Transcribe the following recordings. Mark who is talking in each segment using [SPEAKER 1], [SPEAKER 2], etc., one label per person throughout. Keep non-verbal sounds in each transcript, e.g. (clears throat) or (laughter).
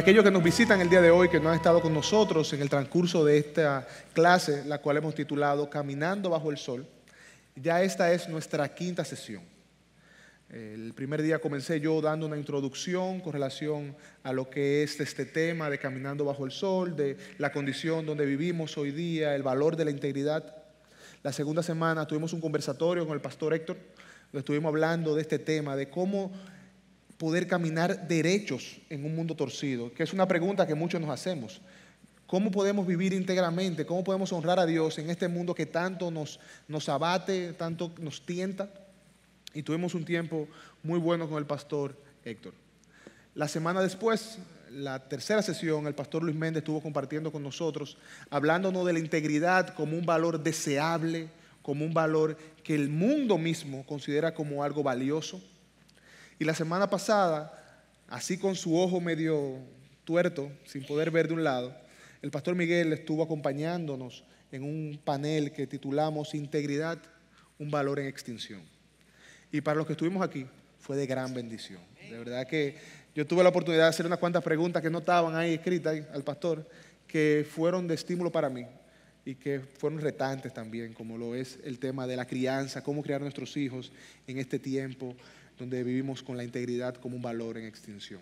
[SPEAKER 1] aquellos que nos visitan el día de hoy, que no han estado con nosotros en el transcurso de esta clase, la cual hemos titulado Caminando bajo el Sol, ya esta es nuestra quinta sesión. El primer día comencé yo dando una introducción con relación a lo que es este tema de caminando bajo el sol, de la condición donde vivimos hoy día, el valor de la integridad. La segunda semana tuvimos un conversatorio con el pastor Héctor, donde estuvimos hablando de este tema, de cómo poder caminar derechos en un mundo torcido? Que es una pregunta que muchos nos hacemos. ¿Cómo podemos vivir íntegramente? ¿Cómo podemos honrar a Dios en este mundo que tanto nos, nos abate, tanto nos tienta? Y tuvimos un tiempo muy bueno con el pastor Héctor. La semana después, la tercera sesión, el pastor Luis Méndez estuvo compartiendo con nosotros, hablándonos de la integridad como un valor deseable, como un valor que el mundo mismo considera como algo valioso. Y la semana pasada, así con su ojo medio tuerto, sin poder ver de un lado, el pastor Miguel estuvo acompañándonos en un panel que titulamos Integridad, un valor en extinción. Y para los que estuvimos aquí, fue de gran bendición. De verdad que yo tuve la oportunidad de hacer unas cuantas preguntas que no estaban ahí escritas al pastor, que fueron de estímulo para mí y que fueron retantes también, como lo es el tema de la crianza, cómo criar nuestros hijos en este tiempo, donde vivimos con la integridad como un valor en extinción.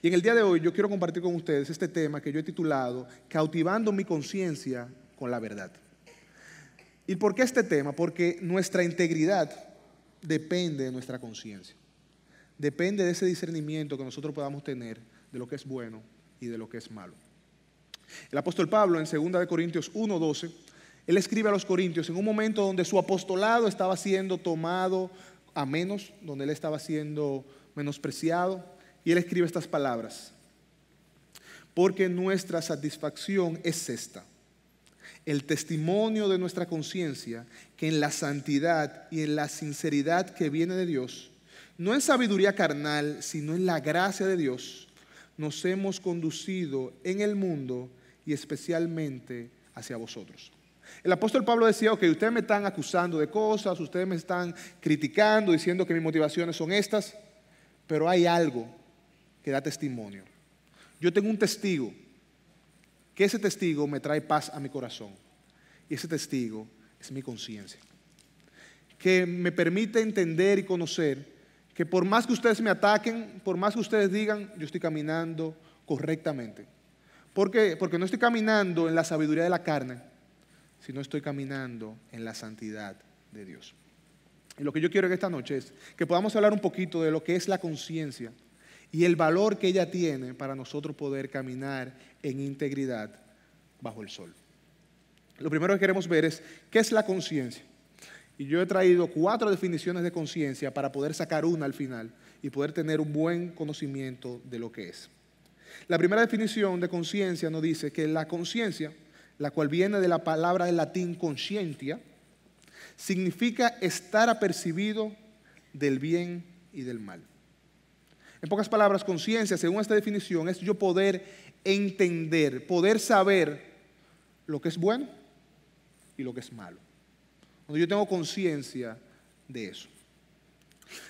[SPEAKER 1] Y en el día de hoy yo quiero compartir con ustedes este tema que yo he titulado Cautivando mi conciencia con la verdad. ¿Y por qué este tema? Porque nuestra integridad depende de nuestra conciencia. Depende de ese discernimiento que nosotros podamos tener de lo que es bueno y de lo que es malo. El apóstol Pablo en 2 Corintios 1:12, él escribe a los Corintios en un momento donde su apostolado estaba siendo tomado a menos, donde él estaba siendo menospreciado, y él escribe estas palabras. Porque nuestra satisfacción es esta, el testimonio de nuestra conciencia, que en la santidad y en la sinceridad que viene de Dios, no en sabiduría carnal, sino en la gracia de Dios, nos hemos conducido en el mundo y especialmente hacia vosotros. El apóstol Pablo decía, ok, ustedes me están acusando de cosas, ustedes me están criticando, diciendo que mis motivaciones son estas, pero hay algo que da testimonio. Yo tengo un testigo, que ese testigo me trae paz a mi corazón, y ese testigo es mi conciencia, que me permite entender y conocer que por más que ustedes me ataquen, por más que ustedes digan, yo estoy caminando correctamente. Porque no estoy caminando en la sabiduría de la carne, si no estoy caminando en la santidad de Dios. Y lo que yo quiero en esta noche es que podamos hablar un poquito de lo que es la conciencia y el valor que ella tiene para nosotros poder caminar en integridad bajo el sol. Lo primero que queremos ver es qué es la conciencia. Y yo he traído cuatro definiciones de conciencia para poder sacar una al final y poder tener un buen conocimiento de lo que es. La primera definición de conciencia nos dice que la conciencia la cual viene de la palabra del latín conscientia, significa estar apercibido del bien y del mal. En pocas palabras, conciencia, según esta definición, es yo poder entender, poder saber lo que es bueno y lo que es malo. Cuando yo tengo conciencia de eso.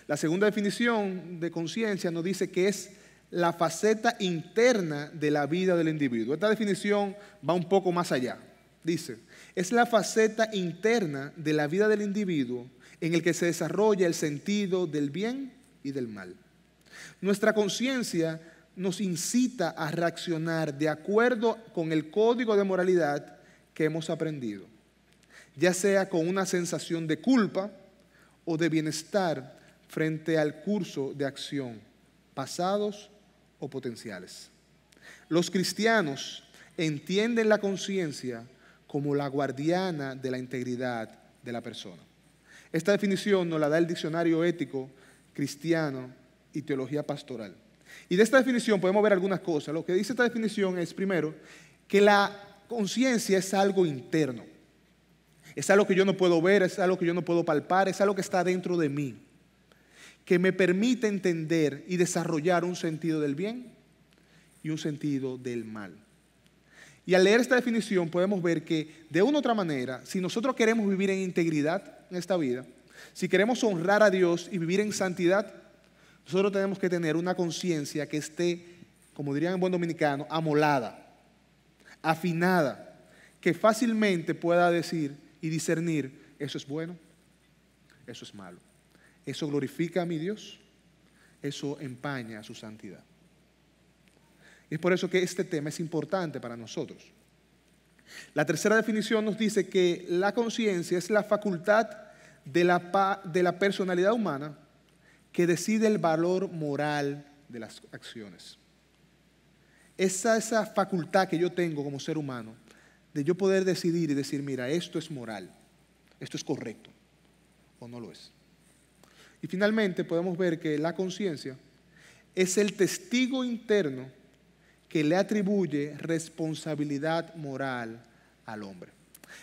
[SPEAKER 1] La segunda definición de conciencia nos dice que es la faceta interna de la vida del individuo. Esta definición va un poco más allá. Dice, es la faceta interna de la vida del individuo en el que se desarrolla el sentido del bien y del mal. Nuestra conciencia nos incita a reaccionar de acuerdo con el código de moralidad que hemos aprendido, ya sea con una sensación de culpa o de bienestar frente al curso de acción, pasados o potenciales. Los cristianos entienden la conciencia como la guardiana de la integridad de la persona. Esta definición nos la da el diccionario ético cristiano y teología pastoral. Y de esta definición podemos ver algunas cosas. Lo que dice esta definición es, primero, que la conciencia es algo interno. Es algo que yo no puedo ver, es algo que yo no puedo palpar, es algo que está dentro de mí que me permite entender y desarrollar un sentido del bien y un sentido del mal. Y al leer esta definición podemos ver que de una u otra manera, si nosotros queremos vivir en integridad en esta vida, si queremos honrar a Dios y vivir en santidad, nosotros tenemos que tener una conciencia que esté, como dirían en buen dominicano, amolada, afinada, que fácilmente pueda decir y discernir, eso es bueno, eso es malo. Eso glorifica a mi Dios. Eso empaña a su santidad. es por eso que este tema es importante para nosotros. La tercera definición nos dice que la conciencia es la facultad de la, personalidad humana que decide el valor moral de las acciones. Esa, esa facultad que yo tengo como ser humano de yo poder decidir y decir, mira, esto es moral, esto es correcto o no lo es. Y finalmente podemos ver que la conciencia es el testigo interno que le atribuye responsabilidad moral al hombre.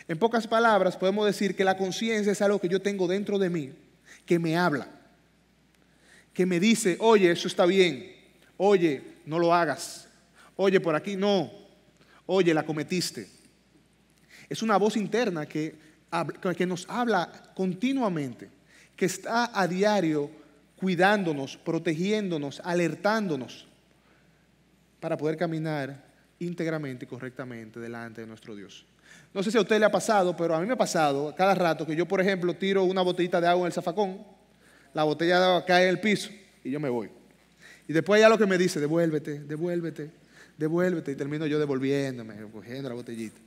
[SPEAKER 1] En pocas palabras, podemos decir que la conciencia es algo que yo tengo dentro de mí, que me habla, que me dice, oye, eso está bien, oye, no lo hagas, oye, por aquí no, oye, la cometiste. Es una voz interna que, nos habla continuamente que está a diario cuidándonos, protegiéndonos, alertándonos para poder caminar íntegramente y correctamente delante de nuestro Dios. No sé si a usted le ha pasado, pero a mí me ha pasado cada rato que yo, por ejemplo, tiro una botellita de agua en el zafacón, la botella de agua cae en el piso y yo me voy. Y después ya lo que me dice, devuélvete, devuélvete, devuélvete. Y termino yo devolviéndome, cogiendo la botellita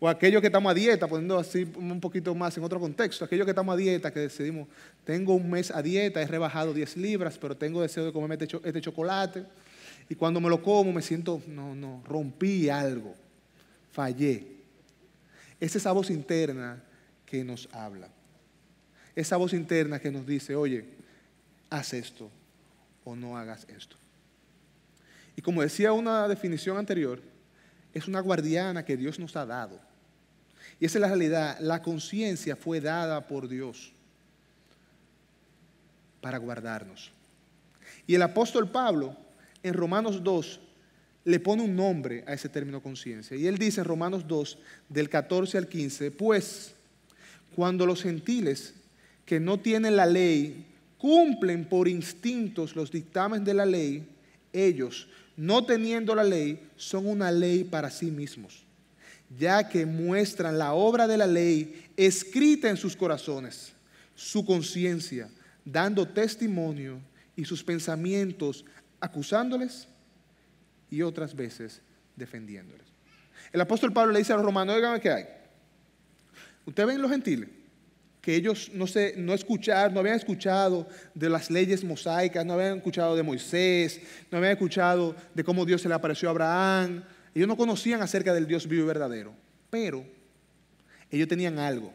[SPEAKER 1] o aquellos que estamos a dieta, poniendo así un poquito más en otro contexto, aquellos que estamos a dieta, que decidimos, tengo un mes a dieta, he rebajado 10 libras, pero tengo deseo de comerme este, este, chocolate, y cuando me lo como me siento, no, no, rompí algo, fallé. Es esa voz interna que nos habla, esa voz interna que nos dice, oye, haz esto o no hagas esto. Y como decía una definición anterior, es una guardiana que Dios nos ha dado y esa es la realidad. La conciencia fue dada por Dios para guardarnos. Y el apóstol Pablo, en Romanos 2, le pone un nombre a ese término conciencia. Y él dice en Romanos 2, del 14 al 15, pues cuando los gentiles que no tienen la ley cumplen por instintos los dictámenes de la ley, ellos, no teniendo la ley, son una ley para sí mismos ya que muestran la obra de la ley escrita en sus corazones, su conciencia, dando testimonio y sus pensamientos acusándoles y otras veces defendiéndoles. El apóstol Pablo le dice a los romanos, oiganme qué hay. Ustedes ven los gentiles, que ellos no, se, no escuchar, no habían escuchado de las leyes mosaicas, no habían escuchado de Moisés, no habían escuchado de cómo Dios se le apareció a Abraham, ellos no conocían acerca del Dios vivo y verdadero, pero ellos tenían algo,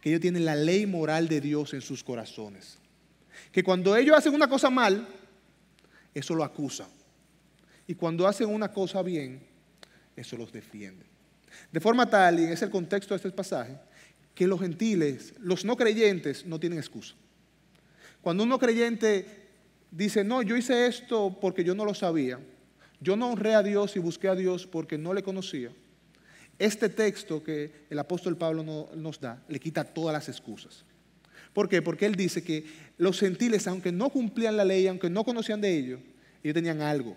[SPEAKER 1] que ellos tienen la ley moral de Dios en sus corazones. Que cuando ellos hacen una cosa mal, eso lo acusa Y cuando hacen una cosa bien, eso los defiende. De forma tal, y es el contexto de este pasaje, que los gentiles, los no creyentes, no tienen excusa. Cuando un no creyente dice, no, yo hice esto porque yo no lo sabía, yo no honré a Dios y busqué a Dios porque no le conocía. Este texto que el apóstol Pablo nos da le quita todas las excusas. ¿Por qué? Porque él dice que los gentiles, aunque no cumplían la ley, aunque no conocían de ello, ellos tenían algo,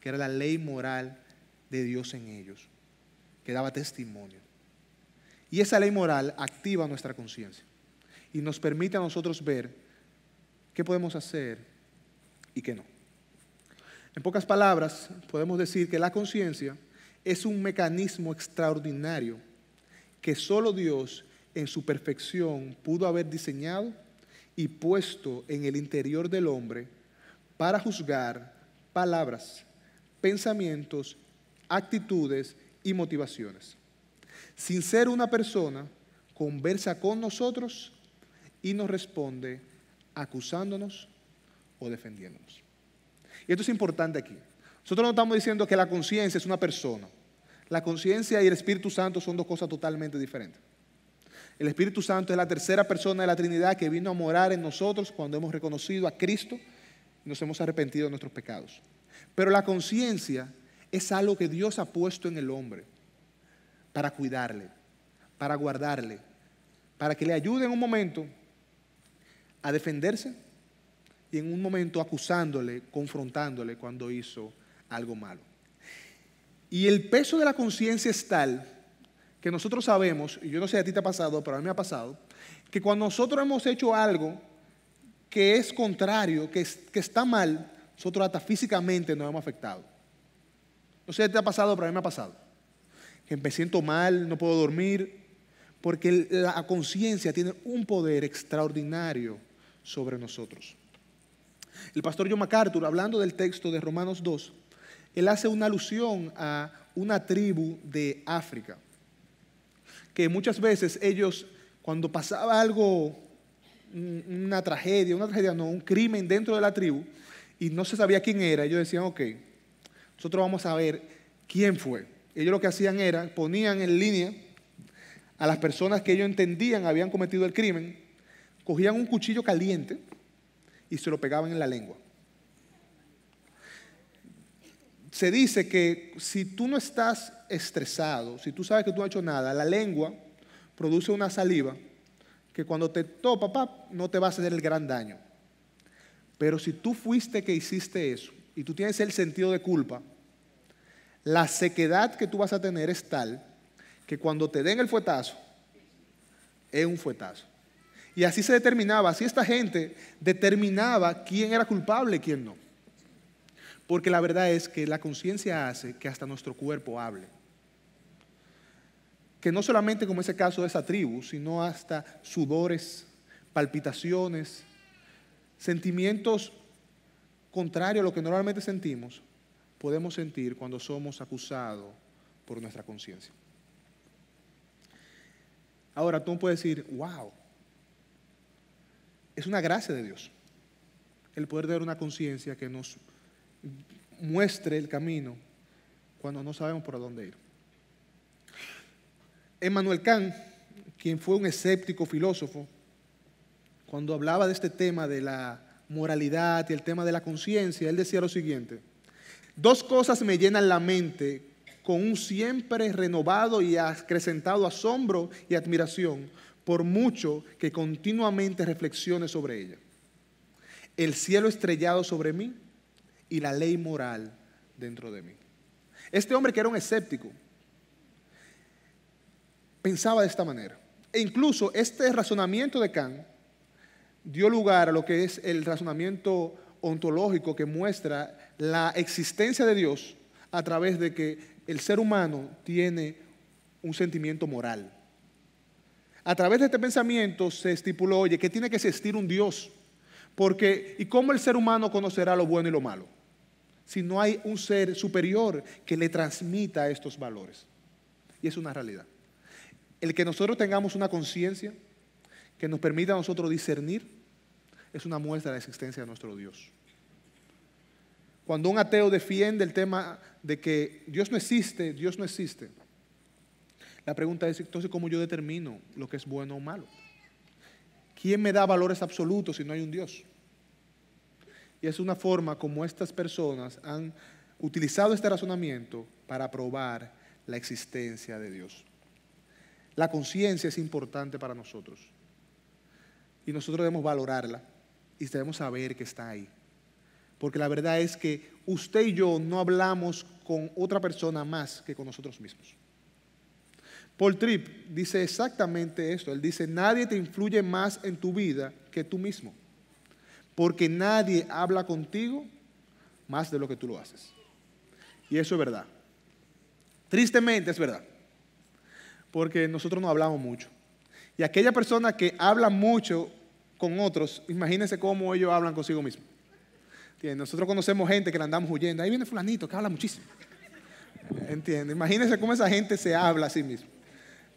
[SPEAKER 1] que era la ley moral de Dios en ellos, que daba testimonio. Y esa ley moral activa nuestra conciencia y nos permite a nosotros ver qué podemos hacer y qué no. En pocas palabras, podemos decir que la conciencia es un mecanismo extraordinario que solo Dios en su perfección pudo haber diseñado y puesto en el interior del hombre para juzgar palabras, pensamientos, actitudes y motivaciones. Sin ser una persona, conversa con nosotros y nos responde acusándonos o defendiéndonos. Y esto es importante aquí. Nosotros no estamos diciendo que la conciencia es una persona. La conciencia y el Espíritu Santo son dos cosas totalmente diferentes. El Espíritu Santo es la tercera persona de la Trinidad que vino a morar en nosotros cuando hemos reconocido a Cristo y nos hemos arrepentido de nuestros pecados. Pero la conciencia es algo que Dios ha puesto en el hombre para cuidarle, para guardarle, para que le ayude en un momento a defenderse y en un momento acusándole, confrontándole cuando hizo algo malo. Y el peso de la conciencia es tal que nosotros sabemos, y yo no sé a ti te ha pasado, pero a mí me ha pasado, que cuando nosotros hemos hecho algo que es contrario, que, que está mal, nosotros hasta físicamente nos hemos afectado. No sé si te ha pasado, pero a mí me ha pasado. Que me siento mal, no puedo dormir, porque la conciencia tiene un poder extraordinario sobre nosotros. El pastor John MacArthur, hablando del texto de Romanos 2, él hace una alusión a una tribu de África, que muchas veces ellos, cuando pasaba algo, una tragedia, una tragedia no, un crimen dentro de la tribu, y no se sabía quién era, ellos decían, ok, nosotros vamos a ver quién fue. Ellos lo que hacían era, ponían en línea a las personas que ellos entendían habían cometido el crimen, cogían un cuchillo caliente, y se lo pegaban en la lengua. Se dice que si tú no estás estresado, si tú sabes que tú no has hecho nada, la lengua produce una saliva que cuando te topa, papá, no te va a hacer el gran daño. Pero si tú fuiste que hiciste eso y tú tienes el sentido de culpa, la sequedad que tú vas a tener es tal que cuando te den el fuetazo, es un fuetazo. Y así se determinaba, así esta gente determinaba quién era culpable y quién no. Porque la verdad es que la conciencia hace que hasta nuestro cuerpo hable. Que no solamente como ese caso de esa tribu, sino hasta sudores, palpitaciones, sentimientos contrarios a lo que normalmente sentimos, podemos sentir cuando somos acusados por nuestra conciencia. Ahora tú puedes decir, wow, es una gracia de Dios. El poder de una conciencia que nos muestre el camino cuando no sabemos por dónde ir. Emmanuel Kant, quien fue un escéptico filósofo, cuando hablaba de este tema de la moralidad y el tema de la conciencia, él decía lo siguiente, dos cosas me llenan la mente con un siempre renovado y acrecentado asombro y admiración por mucho que continuamente reflexione sobre ella. El cielo estrellado sobre mí y la ley moral dentro de mí. Este hombre que era un escéptico pensaba de esta manera. E incluso este razonamiento de Kant dio lugar a lo que es el razonamiento ontológico que muestra la existencia de Dios a través de que el ser humano tiene un sentimiento moral a través de este pensamiento se estipuló, oye, que tiene que existir un Dios. Porque, ¿y cómo el ser humano conocerá lo bueno y lo malo? Si no hay un ser superior que le transmita estos valores. Y es una realidad. El que nosotros tengamos una conciencia que nos permita a nosotros discernir es una muestra de la existencia de nuestro Dios. Cuando un ateo defiende el tema de que Dios no existe, Dios no existe, la pregunta es entonces cómo yo determino lo que es bueno o malo. ¿Quién me da valores absolutos si no hay un Dios? Y es una forma como estas personas han utilizado este razonamiento para probar la existencia de Dios. La conciencia es importante para nosotros y nosotros debemos valorarla y debemos saber que está ahí. Porque la verdad es que usted y yo no hablamos con otra persona más que con nosotros mismos. Paul Tripp dice exactamente esto. Él dice, nadie te influye más en tu vida que tú mismo, porque nadie habla contigo más de lo que tú lo haces. Y eso es verdad. Tristemente es verdad, porque nosotros no hablamos mucho. Y aquella persona que habla mucho con otros, imagínense cómo ellos hablan consigo mismos. Nosotros conocemos gente que la andamos huyendo. Ahí viene fulanito que habla muchísimo. Entiende. Imagínense cómo esa gente se habla a sí misma.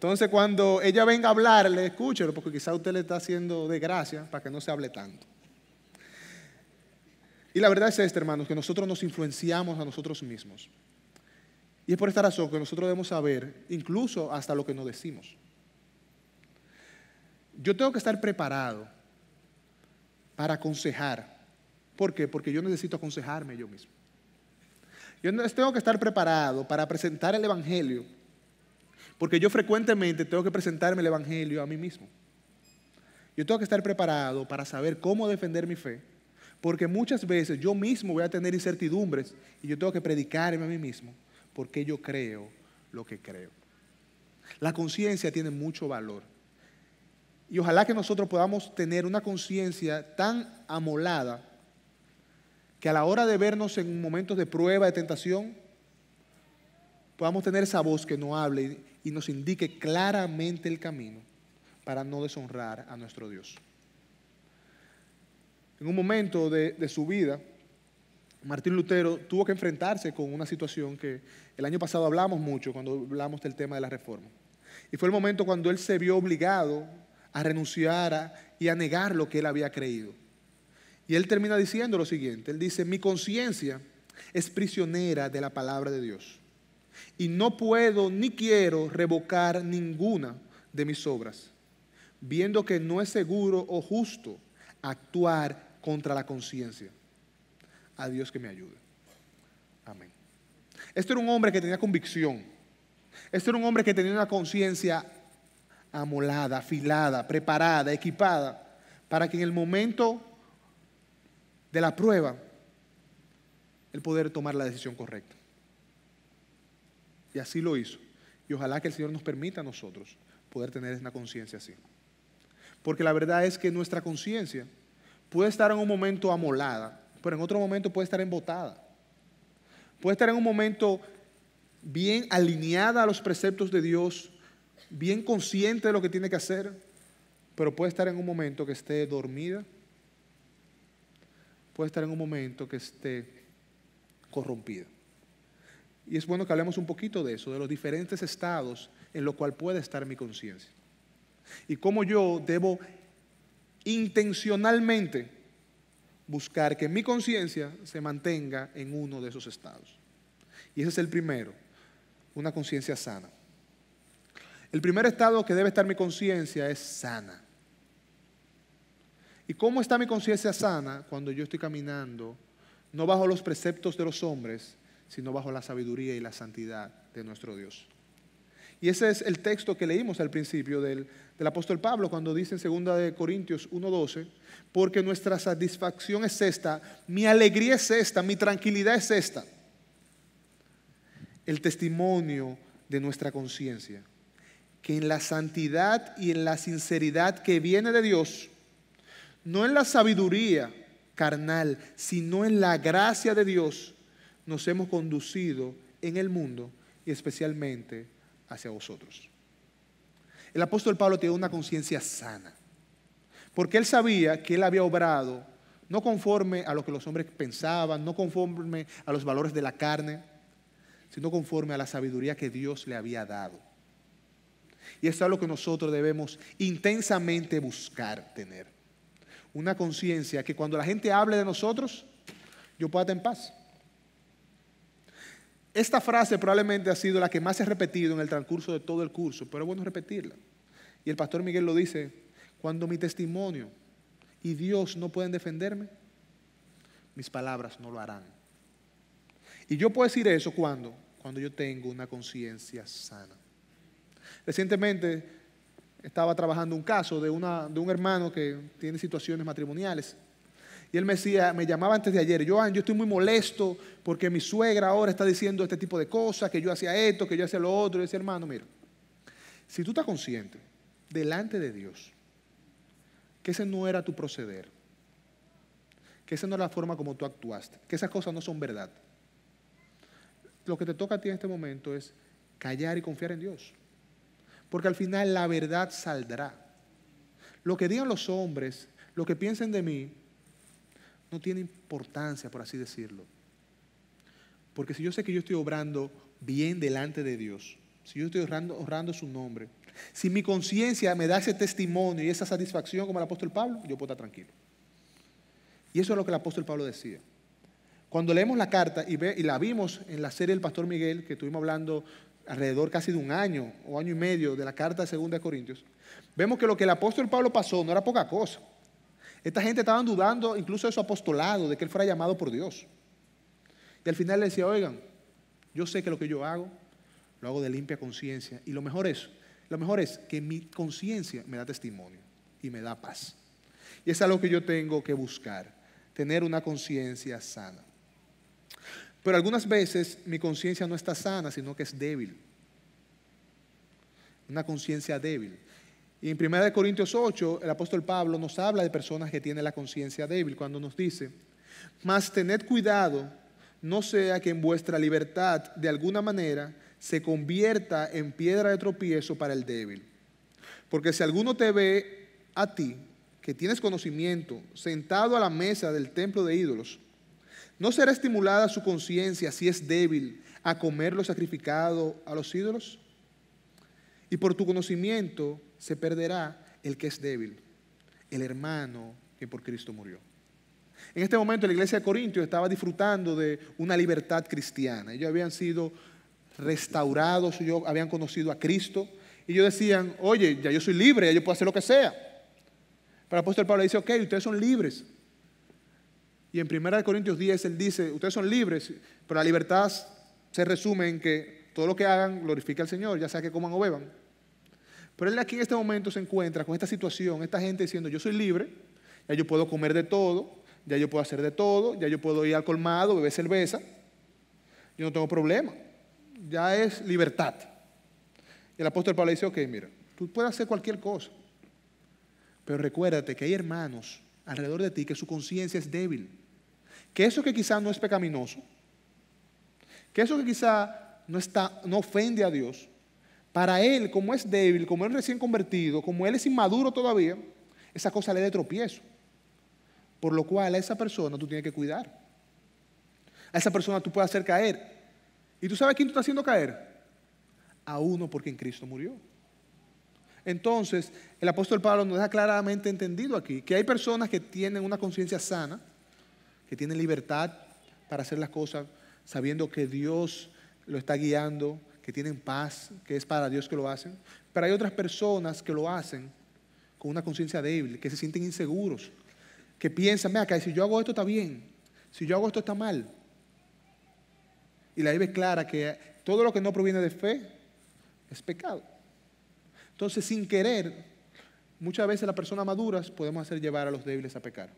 [SPEAKER 1] Entonces, cuando ella venga a hablarle, escúchelo, porque quizá usted le está haciendo de gracia para que no se hable tanto. Y la verdad es esta, hermanos, que nosotros nos influenciamos a nosotros mismos. Y es por esta razón que nosotros debemos saber incluso hasta lo que nos decimos. Yo tengo que estar preparado para aconsejar. ¿Por qué? Porque yo necesito aconsejarme yo mismo. Yo tengo que estar preparado para presentar el Evangelio porque yo frecuentemente tengo que presentarme el Evangelio a mí mismo. Yo tengo que estar preparado para saber cómo defender mi fe, porque muchas veces yo mismo voy a tener incertidumbres y yo tengo que predicarme a mí mismo porque yo creo lo que creo. La conciencia tiene mucho valor. Y ojalá que nosotros podamos tener una conciencia tan amolada que a la hora de vernos en momentos de prueba, de tentación, podamos tener esa voz que no hable y nos indique claramente el camino para no deshonrar a nuestro Dios. En un momento de, de su vida, Martín Lutero tuvo que enfrentarse con una situación que el año pasado hablamos mucho cuando hablamos del tema de la reforma. Y fue el momento cuando él se vio obligado a renunciar a, y a negar lo que él había creído. Y él termina diciendo lo siguiente, él dice, mi conciencia es prisionera de la palabra de Dios y no puedo ni quiero revocar ninguna de mis obras, viendo que no es seguro o justo actuar contra la conciencia. A Dios que me ayude. Amén. Este era un hombre que tenía convicción. Este era un hombre que tenía una conciencia amolada, afilada, preparada, equipada, para que en el momento de la prueba él poder tomar la decisión correcta. Y así lo hizo. Y ojalá que el Señor nos permita a nosotros poder tener una conciencia así. Porque la verdad es que nuestra conciencia puede estar en un momento amolada, pero en otro momento puede estar embotada. Puede estar en un momento bien alineada a los preceptos de Dios, bien consciente de lo que tiene que hacer, pero puede estar en un momento que esté dormida, puede estar en un momento que esté corrompida. Y es bueno que hablemos un poquito de eso, de los diferentes estados en los cuales puede estar mi conciencia. Y cómo yo debo intencionalmente buscar que mi conciencia se mantenga en uno de esos estados. Y ese es el primero, una conciencia sana. El primer estado que debe estar mi conciencia es sana. ¿Y cómo está mi conciencia sana cuando yo estoy caminando, no bajo los preceptos de los hombres, sino bajo la sabiduría y la santidad de nuestro Dios. Y ese es el texto que leímos al principio del, apóstol Pablo cuando dice en 2 Corintios 1.12, porque nuestra satisfacción es esta, mi alegría es esta, mi tranquilidad es esta. El testimonio de nuestra conciencia, que en la santidad y en la sinceridad que viene de Dios, no en la sabiduría carnal, sino en la gracia de Dios, nos hemos conducido en el mundo y especialmente hacia vosotros. El apóstol Pablo Tiene una conciencia sana, porque él sabía que él había obrado no conforme a lo que los hombres pensaban, no conforme a los valores de la carne, sino conforme a la sabiduría que Dios le había dado. Y esto es lo que nosotros debemos intensamente buscar tener. Una conciencia que cuando la gente hable de nosotros, yo pueda estar en paz. Esta frase probablemente ha sido la que más se ha repetido en el transcurso de todo el curso, pero es bueno repetirla. Y el pastor Miguel lo dice, cuando mi testimonio y Dios no pueden defenderme, mis palabras no lo harán. Y yo puedo decir eso cuando, cuando yo tengo una conciencia sana. Recientemente estaba trabajando un caso de un hermano que tiene situaciones matrimoniales y él me decía, me llamaba antes de ayer, Joan, yo estoy muy molesto porque mi suegra ahora está diciendo este tipo de cosas, que yo hacía esto, que yo hacía lo otro. Y decía, hermano, mira, si tú estás consciente delante de Dios que ese no era tu proceder, que esa no era la forma como tú actuaste, que esas cosas no son verdad, lo que te toca a ti en este momento es callar y confiar en Dios. Porque al final la verdad saldrá. Lo que digan los hombres, lo que piensen de mí, no tiene importancia, por así decirlo. Porque si yo sé que yo estoy obrando bien delante de Dios, si yo estoy honrando, su nombre, si mi conciencia me da ese testimonio y esa satisfacción como el apóstol Pablo, yo puedo estar tranquilo. Y eso es lo que el apóstol Pablo decía. Cuando leemos la carta y, ve, y la vimos en la serie del Pastor Miguel, que estuvimos hablando alrededor casi de un año o año y medio de la carta de 2 de Corintios, vemos que lo que el apóstol Pablo pasó no era poca cosa. Esta gente estaban dudando incluso de su apostolado, de que él fuera llamado por Dios. Y al final le decía, oigan, yo sé que lo que yo hago, lo hago de limpia conciencia. Y lo mejor es, lo mejor es que mi conciencia me da testimonio y me da paz. Y es algo que yo tengo que buscar, tener una conciencia sana. Pero algunas veces mi conciencia no está sana, sino que es débil. Una conciencia débil. Y en 1 Corintios 8, el apóstol Pablo nos habla de personas que tienen la conciencia débil cuando nos dice, mas tened cuidado, no sea que en vuestra libertad de alguna manera se convierta en piedra de tropiezo para el débil. Porque si alguno te ve a ti, que tienes conocimiento, sentado a la mesa del templo de ídolos, ¿no será estimulada su conciencia si es débil a comer lo sacrificado a los ídolos? Y por tu conocimiento se perderá el que es débil, el hermano que por Cristo murió. En este momento la iglesia de Corintios estaba disfrutando de una libertad cristiana. Ellos habían sido restaurados, ellos habían conocido a Cristo. Y ellos decían, oye, ya yo soy libre, ya yo puedo hacer lo que sea. Pero el apóstol Pablo dice, ok, ustedes son libres. Y en 1 Corintios 10 él dice, ustedes son libres, pero la libertad se resume en que todo lo que hagan glorifica al Señor, ya sea que coman o beban. Pero él aquí en este momento se encuentra con esta situación, esta gente diciendo, yo soy libre, ya yo puedo comer de todo, ya yo puedo hacer de todo, ya yo puedo ir al colmado, beber cerveza, yo no tengo problema, ya es libertad. Y el apóstol Pablo dice, ok, mira, tú puedes hacer cualquier cosa, pero recuérdate que hay hermanos alrededor de ti que su conciencia es débil, que eso que quizá no es pecaminoso, que eso que quizá no, está, no ofende a Dios, para él, como es débil, como es recién convertido, como él es inmaduro todavía, esa cosa le da tropiezo. Por lo cual a esa persona tú tienes que cuidar. A esa persona tú puedes hacer caer. ¿Y tú sabes quién tú estás haciendo caer? A uno porque en Cristo murió. Entonces, el apóstol Pablo nos deja claramente entendido aquí que hay personas que tienen una conciencia sana, que tienen libertad para hacer las cosas sabiendo que Dios lo está guiando, que tienen paz, que es para Dios que lo hacen. Pero hay otras personas que lo hacen con una conciencia débil, que se sienten inseguros, que piensan, mira, que si yo hago esto está bien, si yo hago esto está mal. Y la Biblia es clara que todo lo que no proviene de fe es pecado. Entonces, sin querer, muchas veces las personas maduras podemos hacer llevar a los débiles a pecar.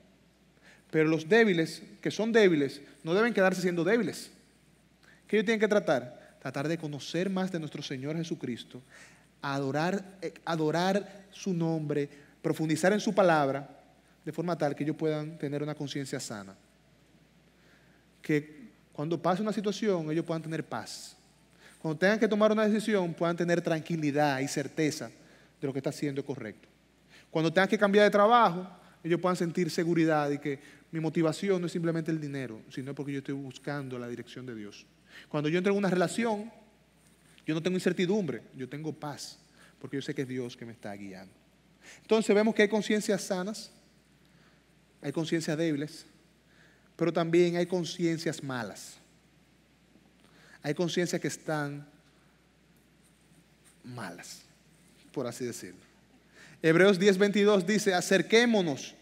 [SPEAKER 1] Pero los débiles, que son débiles, no deben quedarse siendo débiles. ¿Qué ellos tienen que tratar? tratar de conocer más de nuestro Señor Jesucristo, adorar, eh, adorar su nombre, profundizar en su palabra, de forma tal que ellos puedan tener una conciencia sana. Que cuando pase una situación ellos puedan tener paz. Cuando tengan que tomar una decisión puedan tener tranquilidad y certeza de lo que está haciendo correcto. Cuando tengan que cambiar de trabajo, ellos puedan sentir seguridad y que mi motivación no es simplemente el dinero, sino porque yo estoy buscando la dirección de Dios. Cuando yo entro en una relación, yo no tengo incertidumbre, yo tengo paz, porque yo sé que es Dios que me está guiando. Entonces vemos que hay conciencias sanas, hay conciencias débiles, pero también hay conciencias malas. Hay conciencias que están malas, por así decirlo. Hebreos 10:22 dice, acerquémonos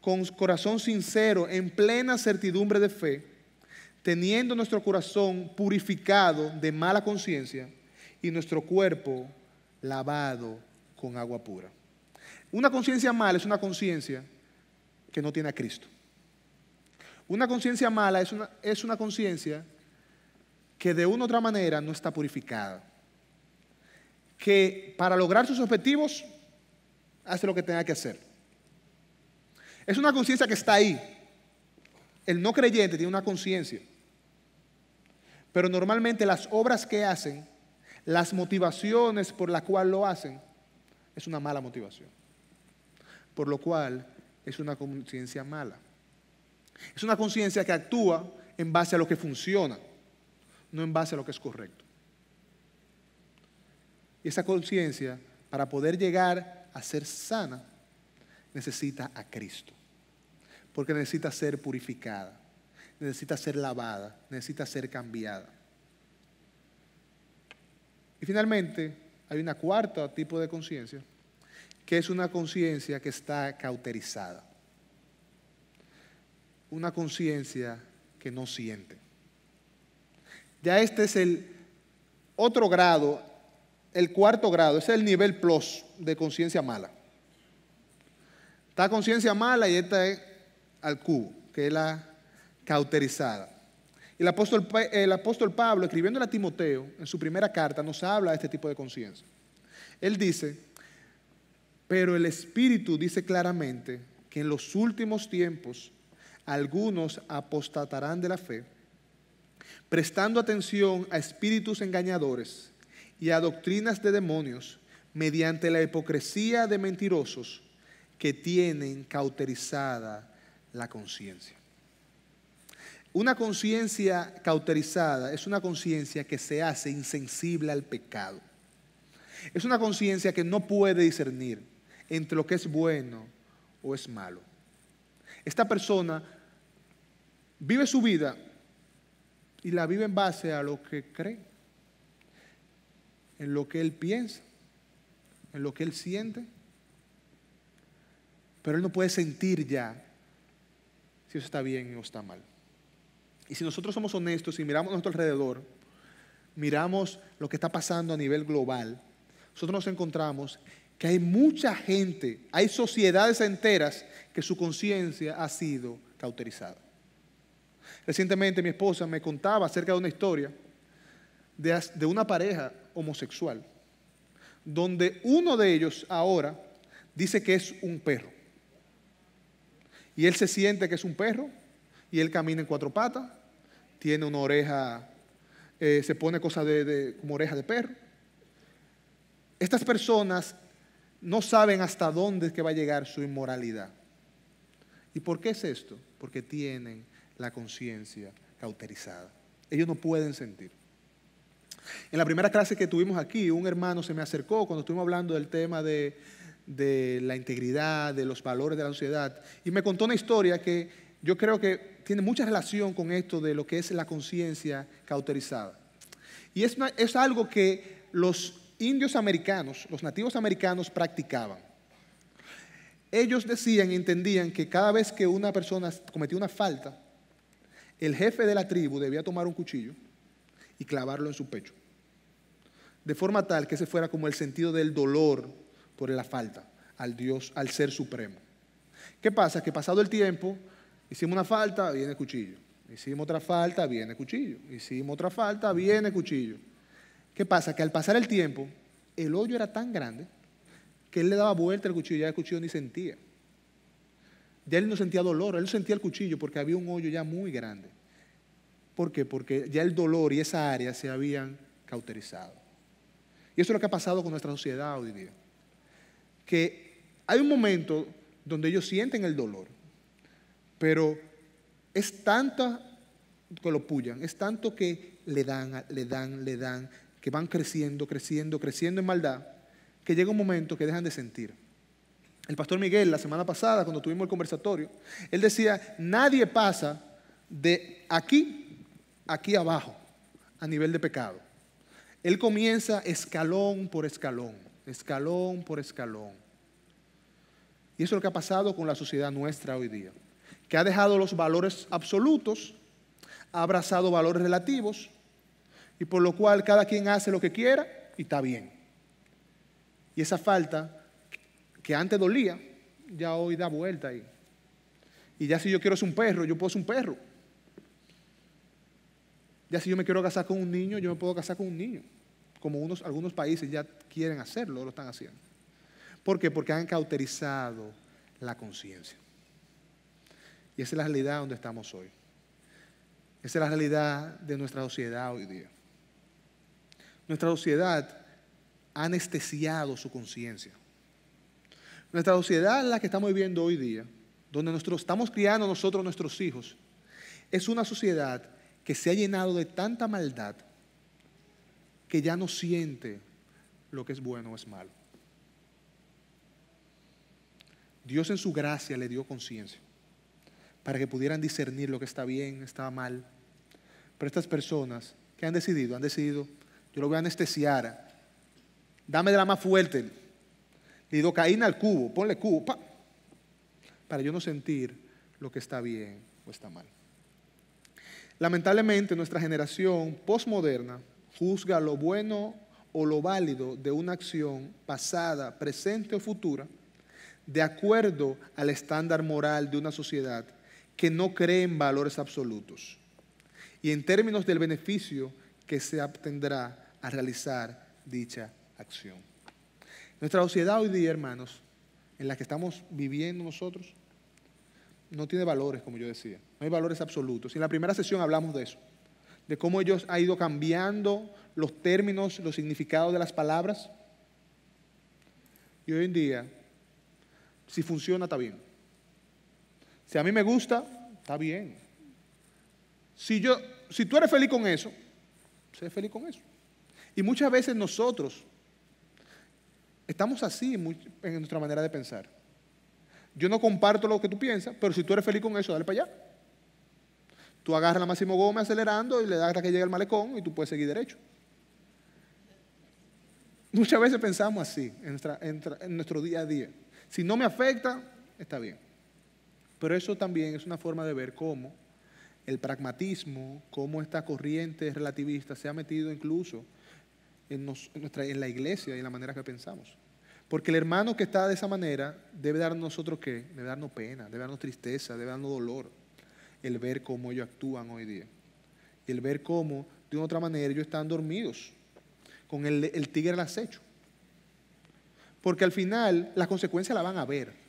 [SPEAKER 1] con corazón sincero, en plena certidumbre de fe teniendo nuestro corazón purificado de mala conciencia y nuestro cuerpo lavado con agua pura. Una conciencia mala es una conciencia que no tiene a Cristo. Una conciencia mala es una, es una conciencia que de una u otra manera no está purificada. Que para lograr sus objetivos hace lo que tenga que hacer. Es una conciencia que está ahí. El no creyente tiene una conciencia pero normalmente las obras que hacen, las motivaciones por las cuales lo hacen, es una mala motivación. Por lo cual es una conciencia mala. Es una conciencia que actúa en base a lo que funciona, no en base a lo que es correcto. Y esa conciencia, para poder llegar a ser sana, necesita a Cristo, porque necesita ser purificada necesita ser lavada, necesita ser cambiada. Y finalmente, hay una cuarta tipo de conciencia, que es una conciencia que está cauterizada. Una conciencia que no siente. Ya este es el otro grado, el cuarto grado, es el nivel plus de conciencia mala. Está conciencia mala y esta es al cubo, que es la cauterizada. El apóstol, el apóstol Pablo, escribiéndole a Timoteo, en su primera carta, nos habla de este tipo de conciencia. Él dice, pero el Espíritu dice claramente que en los últimos tiempos algunos apostatarán de la fe, prestando atención a espíritus engañadores y a doctrinas de demonios mediante la hipocresía de mentirosos que tienen cauterizada la conciencia. Una conciencia cauterizada es una conciencia que se hace insensible al pecado. Es una conciencia que no puede discernir entre lo que es bueno o es malo. Esta persona vive su vida y la vive en base a lo que cree, en lo que él piensa, en lo que él siente. Pero él no puede sentir ya si eso está bien o está mal. Y si nosotros somos honestos y miramos a nuestro alrededor, miramos lo que está pasando a nivel global, nosotros nos encontramos que hay mucha gente, hay sociedades enteras que su conciencia ha sido cauterizada. Recientemente mi esposa me contaba acerca de una historia de, de una pareja homosexual, donde uno de ellos ahora dice que es un perro. Y él se siente que es un perro y él camina en cuatro patas, tiene una oreja, eh, se pone cosas de, como oreja de perro. Estas personas no saben hasta dónde es que va a llegar su inmoralidad. ¿Y por qué es esto? Porque tienen la conciencia cauterizada. Ellos no pueden sentir. En la primera clase que tuvimos aquí, un hermano se me acercó cuando estuvimos hablando del tema de la integridad, de los valores de la sociedad, y me contó una historia que yo creo que tiene mucha relación con esto de lo que es la conciencia cauterizada. Y es, algo que los indios americanos, los nativos americanos practicaban. Ellos decían entendían que cada vez que una persona cometía una falta, el jefe de la tribu debía tomar un cuchillo y clavarlo en su pecho. De forma tal que ese fuera como el sentido del dolor por la falta al Dios, al ser supremo. ¿Qué pasa? Que pasado el tiempo, Hicimos una falta, viene cuchillo. Hicimos otra falta, viene cuchillo. Hicimos otra falta, viene cuchillo. ¿Qué pasa? Que al pasar el tiempo, el hoyo era tan grande que él le daba vuelta el cuchillo, ya el cuchillo ni sentía. Ya él no sentía dolor, él sentía el cuchillo porque había un hoyo ya muy grande. ¿Por qué? Porque ya el dolor y esa área se habían cauterizado. Y eso es lo que ha pasado con nuestra sociedad hoy día. Que hay un momento donde ellos sienten el dolor, pero es tanto que lo puyan, es tanto que le dan, le dan, le dan, que van creciendo, creciendo, creciendo en maldad, que llega un momento que dejan de sentir. El pastor Miguel, la semana pasada, cuando tuvimos el conversatorio, él decía, nadie pasa de aquí, aquí abajo, a nivel de pecado. Él comienza escalón por escalón, escalón por escalón. Y eso es lo que ha pasado con la sociedad nuestra hoy día que ha dejado los valores absolutos, ha abrazado valores relativos, y por lo cual cada quien hace lo que quiera y está bien. Y esa falta que antes dolía, ya hoy da vuelta ahí. Y ya si yo quiero ser un perro, yo puedo ser un perro. Ya si yo me quiero casar con un niño, yo me puedo casar con un niño. Como unos, algunos países ya quieren hacerlo, lo están haciendo. ¿Por qué? Porque han cauterizado la conciencia. Y esa es la realidad donde estamos hoy. Esa es la realidad de nuestra sociedad hoy día. Nuestra sociedad ha anestesiado su conciencia. Nuestra sociedad en la que estamos viviendo hoy día, donde estamos criando nosotros nuestros hijos, es una sociedad que se ha llenado de tanta maldad que ya no siente lo que es bueno o es malo. Dios en su gracia le dio conciencia para que pudieran discernir lo que está bien, estaba mal. Pero estas personas, que han decidido? Han decidido, yo lo voy a anestesiar, dame de la más fuerte, lidocaína al cubo, ponle cubo, para yo no sentir lo que está bien o está mal. Lamentablemente nuestra generación postmoderna juzga lo bueno o lo válido de una acción pasada, presente o futura, de acuerdo al estándar moral de una sociedad que no cree en valores absolutos y en términos del beneficio que se obtendrá al realizar dicha acción. Nuestra sociedad hoy día, hermanos, en la que estamos viviendo nosotros, no tiene valores, como yo decía, no hay valores absolutos. Y en la primera sesión hablamos de eso, de cómo ellos han ido cambiando los términos, los significados de las palabras. Y hoy en día, si funciona, está bien. Si a mí me gusta, está bien. Si, yo, si tú eres feliz con eso, sé feliz con eso. Y muchas veces nosotros estamos así en nuestra manera de pensar. Yo no comparto lo que tú piensas, pero si tú eres feliz con eso, dale para allá. Tú agarras la Máximo goma acelerando y le das hasta que llegue el malecón y tú puedes seguir derecho. Muchas veces pensamos así en nuestro día a día. Si no me afecta, está bien. Pero eso también es una forma de ver cómo el pragmatismo, cómo esta corriente relativista se ha metido incluso en, nuestra, en la iglesia y en la manera que pensamos. Porque el hermano que está de esa manera debe darnos nosotros qué? Debe darnos pena, debe darnos tristeza, debe darnos dolor. El ver cómo ellos actúan hoy día. Y el ver cómo, de una otra manera, ellos están dormidos con el, el tigre al acecho. Porque al final las consecuencias la van a ver.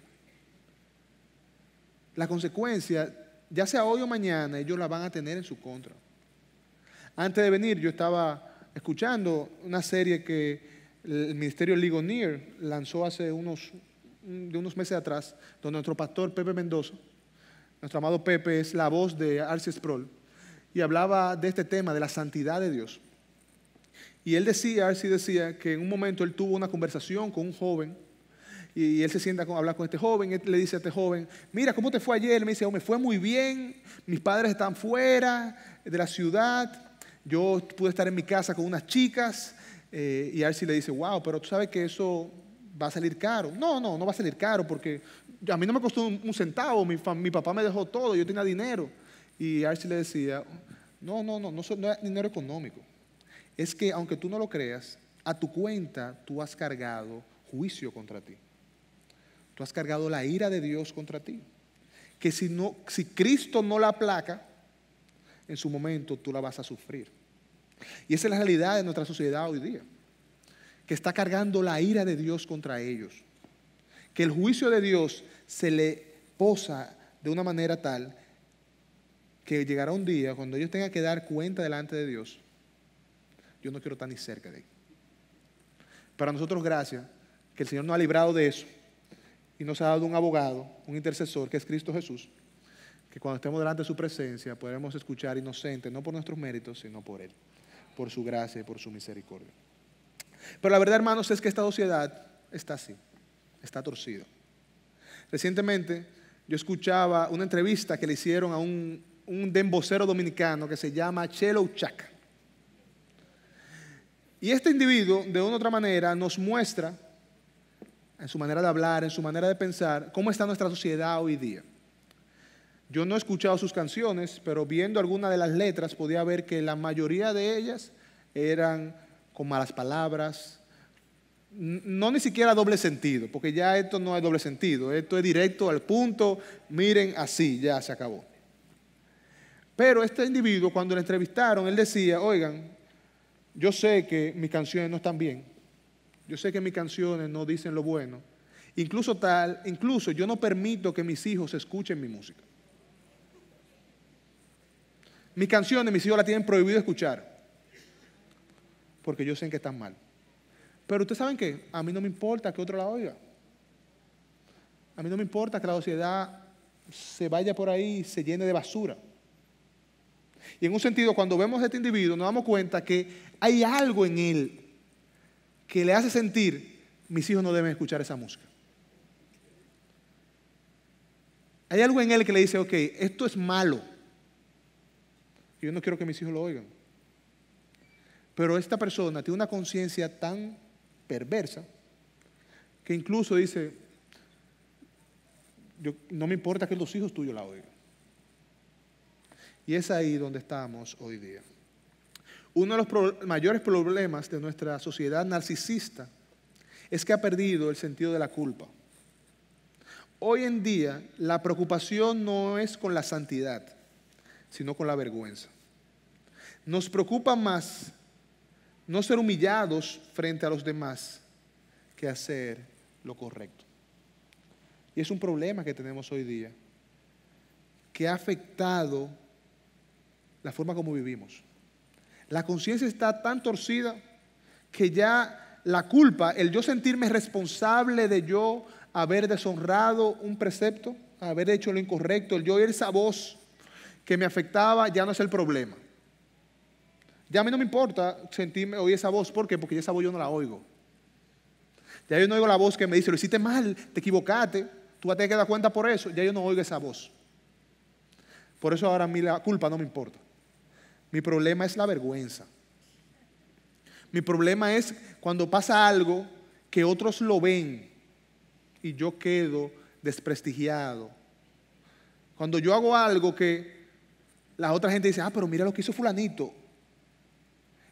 [SPEAKER 1] La consecuencia, ya sea hoy o mañana, ellos la van a tener en su contra. Antes de venir, yo estaba escuchando una serie que el Ministerio Ligonier lanzó hace unos, de unos meses atrás, donde nuestro pastor Pepe Mendoza, nuestro amado Pepe, es la voz de Arce Sproul, y hablaba de este tema, de la santidad de Dios. Y él decía, Arce decía, que en un momento él tuvo una conversación con un joven y él se sienta a hablar con este joven, le dice a este joven, mira, ¿cómo te fue ayer? me dice, me fue muy bien, mis padres están fuera de la ciudad, yo pude estar en mi casa con unas chicas, eh, y a le dice, wow, pero tú sabes que eso va a salir caro. No, no, no va a salir caro porque a mí no me costó un, centavo, mi, papá me dejó todo, yo tenía dinero. Y a le decía, no, no, no, no es dinero económico. Es que aunque tú no lo creas, a tu cuenta tú has cargado juicio contra ti tú has cargado la ira de Dios contra ti. Que si, no, si Cristo no la aplaca, en su momento tú la vas a sufrir. Y esa es la realidad de nuestra sociedad hoy día, que está cargando la ira de Dios contra ellos. Que el juicio de Dios se le posa de una manera tal que llegará un día cuando ellos tengan que dar cuenta delante de Dios. Yo no quiero estar ni cerca de él. Para nosotros, gracias, que el Señor nos ha librado de eso y nos ha dado un abogado, un intercesor, que es Cristo Jesús, que cuando estemos delante de su presencia podremos escuchar inocentes, no por nuestros méritos, sino por Él, por su gracia y por su misericordia. Pero la verdad, hermanos, es que esta sociedad está así, está torcida. Recientemente yo escuchaba una entrevista que le hicieron a un, un dembocero dominicano que se llama Chelo Chaca. Y este individuo, de una u otra manera, nos muestra en su manera de hablar, en su manera de pensar, cómo está nuestra sociedad hoy día. Yo no he escuchado sus canciones, pero viendo algunas de las letras podía ver que la mayoría de ellas eran con malas palabras, no ni siquiera doble sentido, porque ya esto no es doble sentido, esto es directo al punto, miren así, ya se acabó. Pero este individuo cuando le entrevistaron, él decía, oigan, yo sé que mis canciones no están bien, yo sé que mis canciones no dicen lo bueno. Incluso tal, incluso yo no permito que mis hijos escuchen mi música. Mis canciones, mis hijos la tienen prohibido escuchar. Porque yo sé que están mal. Pero ustedes saben que a mí no me importa que otro la oiga. A mí no me importa que la sociedad se vaya por ahí y se llene de basura. Y en un sentido, cuando vemos a este individuo, nos damos cuenta que hay algo en él que le hace sentir, mis hijos no deben escuchar esa música. Hay algo en él que le dice, ok, esto es malo. Yo no quiero que mis hijos lo oigan. Pero esta persona tiene una conciencia tan perversa que incluso dice, yo, no me importa que los hijos tuyos la oigan. Y es ahí donde estamos hoy día. Uno de los mayores problemas de nuestra sociedad narcisista es que ha perdido el sentido de la culpa. Hoy en día la preocupación no es con la santidad, sino con la vergüenza. Nos preocupa más no ser humillados frente a los demás que hacer lo correcto. Y es un problema que tenemos hoy día, que ha afectado la forma como vivimos. La conciencia está tan torcida que ya la culpa, el yo sentirme responsable de yo haber deshonrado un precepto, haber hecho lo incorrecto, el yo oír esa voz que me afectaba, ya no es el problema. Ya a mí no me importa sentirme, oír esa voz, ¿por qué? Porque ya esa voz yo no la oigo. Ya yo no oigo la voz que me dice, lo hiciste mal, te equivocaste, tú vas a tener que dar cuenta por eso. Ya yo no oigo esa voz. Por eso ahora a mí la culpa no me importa. Mi problema es la vergüenza. Mi problema es cuando pasa algo que otros lo ven y yo quedo desprestigiado. Cuando yo hago algo que la otra gente dice, ah, pero mira lo que hizo fulanito.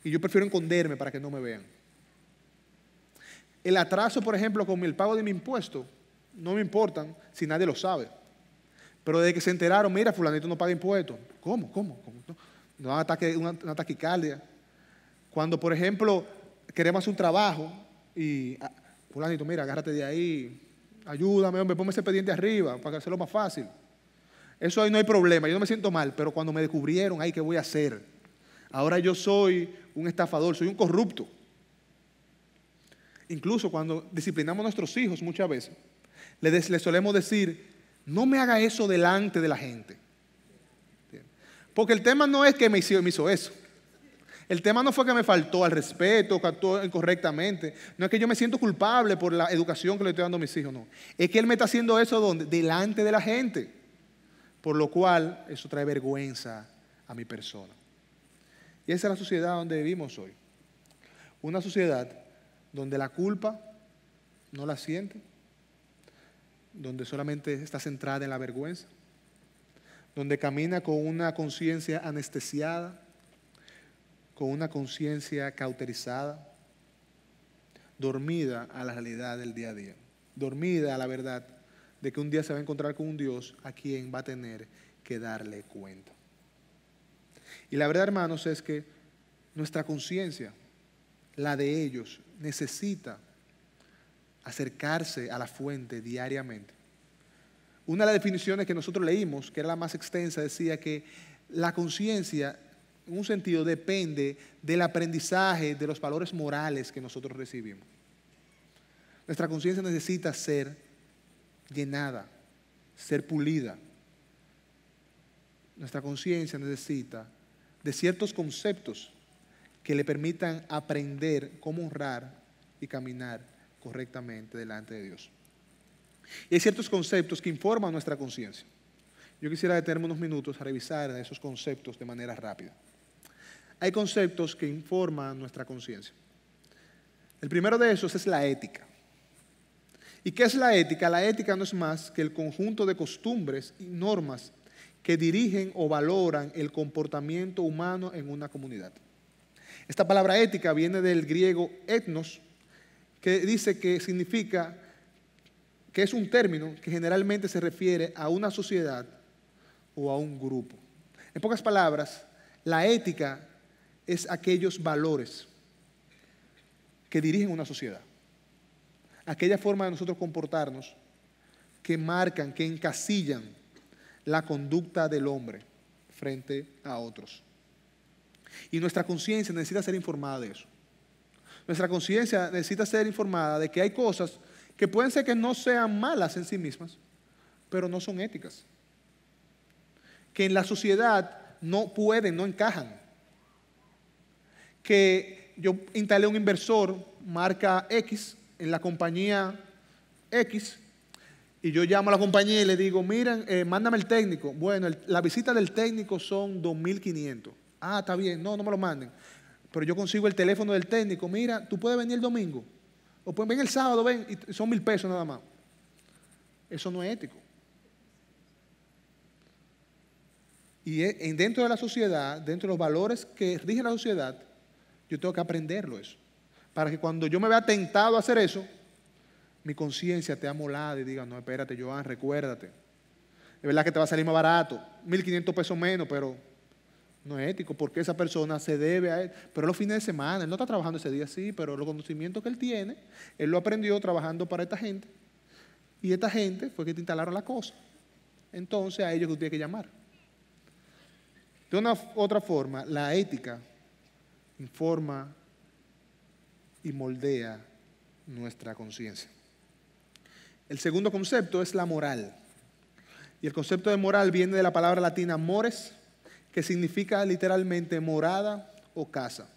[SPEAKER 1] Y yo prefiero esconderme para que no me vean. El atraso, por ejemplo, con el pago de mi impuesto, no me importan si nadie lo sabe. Pero desde que se enteraron, mira, fulanito no paga impuestos. ¿Cómo? ¿Cómo? ¿Cómo? no ataque, una, taquicardia. Cuando, por ejemplo, queremos hacer un trabajo y, ah, fulanito, mira, agárrate de ahí, ayúdame, hombre, ponme ese pendiente arriba para hacerlo más fácil. Eso ahí no hay problema, yo no me siento mal, pero cuando me descubrieron, ahí, que voy a hacer? Ahora yo soy un estafador, soy un corrupto. Incluso cuando disciplinamos a nuestros hijos muchas veces, le les solemos decir, no me haga eso delante de la gente. Porque el tema no es que me hizo, me hizo eso. El tema no fue que me faltó al respeto, que actuó incorrectamente. No es que yo me siento culpable por la educación que le estoy dando a mis hijos, no. Es que él me está haciendo eso donde? delante de la gente. Por lo cual, eso trae vergüenza a mi persona. Y esa es la sociedad donde vivimos hoy. Una sociedad donde la culpa no la siente, donde solamente está centrada en la vergüenza donde camina con una conciencia anestesiada, con una conciencia cauterizada, dormida a la realidad del día a día, dormida a la verdad de que un día se va a encontrar con un Dios a quien va a tener que darle cuenta. Y la verdad, hermanos, es que nuestra conciencia, la de ellos, necesita acercarse a la fuente diariamente una de las definiciones que nosotros leímos, que era la más extensa, decía que la conciencia, en un sentido, depende del aprendizaje, de los valores morales que nosotros recibimos. Nuestra conciencia necesita ser llenada, ser pulida. Nuestra conciencia necesita de ciertos conceptos que le permitan aprender cómo honrar y caminar correctamente delante de Dios. Y hay ciertos conceptos que informan nuestra conciencia. Yo quisiera detenerme unos minutos a revisar esos conceptos de manera rápida. Hay conceptos que informan nuestra conciencia. El primero de esos es la ética. ¿Y qué es la ética? La ética no es más que el conjunto de costumbres y normas que dirigen o valoran el comportamiento humano en una comunidad. Esta palabra ética viene del griego etnos, que dice que significa que es un término que generalmente se refiere a una sociedad o a un grupo. En pocas palabras, la ética es aquellos valores que dirigen una sociedad, aquella forma de nosotros comportarnos que marcan, que encasillan la conducta del hombre frente a otros. Y nuestra conciencia necesita ser informada de eso. Nuestra conciencia necesita ser informada de que hay cosas que pueden ser que no sean malas en sí mismas, pero no son éticas. Que en la sociedad no pueden, no encajan. Que yo instalé un inversor marca X en la compañía X y yo llamo a la compañía y le digo, miren, eh, mándame el técnico. Bueno, la visita del técnico son 2.500. Ah, está bien, no, no me lo manden. Pero yo consigo el teléfono del técnico, mira, tú puedes venir el domingo. O pues ven el sábado, ven, y son mil pesos nada más. Eso no es ético. Y e, dentro de la sociedad, dentro de los valores que rigen la sociedad, yo tengo que aprenderlo eso. Para que cuando yo me vea tentado a hacer eso, mi conciencia te ha molado y diga, no, espérate, Joan, recuérdate. Es verdad que te va a salir más barato, mil quinientos pesos menos, pero no es ético, porque esa persona se debe a él. Pero los fines de semana, él no está trabajando ese día sí, pero los conocimientos que él tiene, él lo aprendió trabajando para esta gente. Y esta gente fue que te instalaron la cosa. Entonces a ellos tú tienes que llamar. De una otra forma, la ética informa y moldea nuestra conciencia. El segundo concepto es la moral. Y el concepto de moral viene de la palabra latina mores, que significa literalmente morada o casa.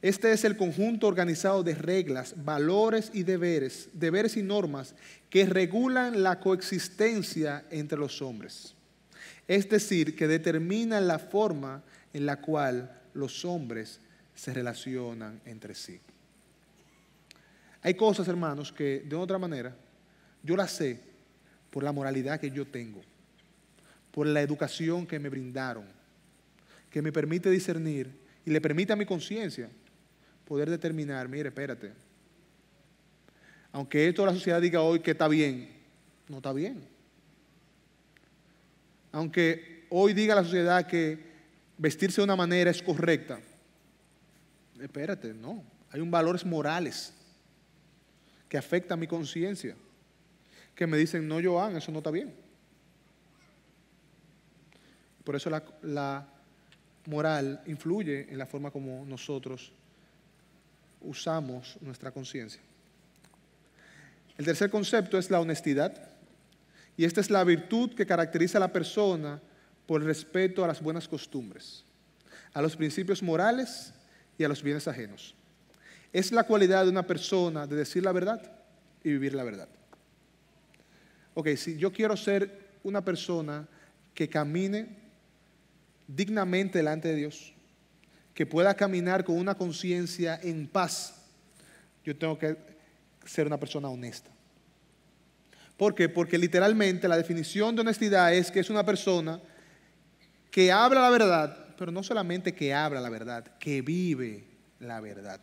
[SPEAKER 1] Este es el conjunto organizado de reglas, valores y deberes, deberes y normas que regulan la coexistencia entre los hombres. Es decir, que determinan la forma en la cual los hombres se relacionan entre sí. Hay cosas, hermanos, que de otra manera yo las sé por la moralidad que yo tengo, por la educación que me brindaron, que me permite discernir y le permite a mi conciencia poder determinar, mire, espérate, aunque esto la sociedad diga hoy que está bien, no está bien. Aunque hoy diga la sociedad que vestirse de una manera es correcta, espérate, no, hay un valores morales que afecta a mi conciencia, que me dicen, no, Joan, eso no está bien. Por eso la moral influye en la forma como nosotros usamos nuestra conciencia. El tercer concepto es la honestidad. Y esta es la virtud que caracteriza a la persona por el respeto a las buenas costumbres, a los principios morales y a los bienes ajenos. Es la cualidad de una persona de decir la verdad y vivir la verdad. Ok, si yo quiero ser una persona que camine dignamente delante de Dios, que pueda caminar con una conciencia en paz, yo tengo que ser una persona honesta. ¿Por qué? Porque literalmente la definición de honestidad es que es una persona que habla la verdad, pero no solamente que habla la verdad, que vive la verdad.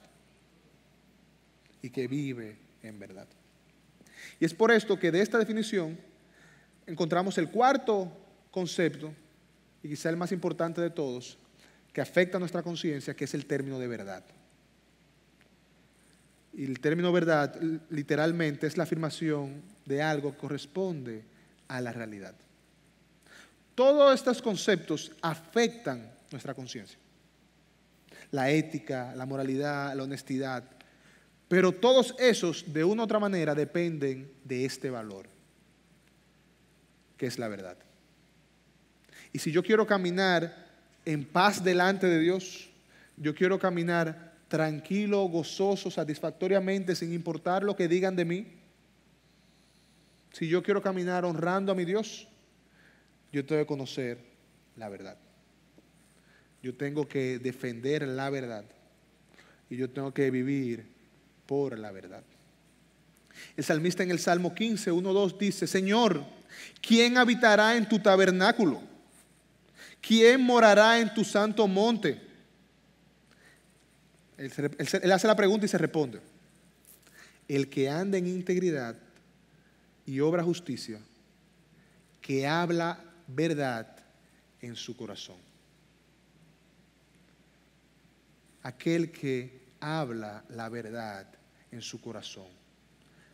[SPEAKER 1] Y que vive en verdad. Y es por esto que de esta definición encontramos el cuarto concepto y quizá el más importante de todos, que afecta a nuestra conciencia, que es el término de verdad. Y el término verdad literalmente es la afirmación de algo que corresponde a la realidad. Todos estos conceptos afectan nuestra conciencia. La ética, la moralidad, la honestidad. Pero todos esos, de una u otra manera, dependen de este valor, que es la verdad. Y si yo quiero caminar en paz delante de Dios, yo quiero caminar tranquilo, gozoso, satisfactoriamente, sin importar lo que digan de mí, si yo quiero caminar honrando a mi Dios, yo tengo que conocer la verdad. Yo tengo que defender la verdad. Y yo tengo que vivir por la verdad. El salmista en el Salmo 15, 1, 2 dice, Señor, ¿quién habitará en tu tabernáculo? ¿Quién morará en tu santo monte? Él, hace la pregunta y se responde. El que anda en integridad y obra justicia, que habla verdad en su corazón. Aquel que habla la verdad en su corazón.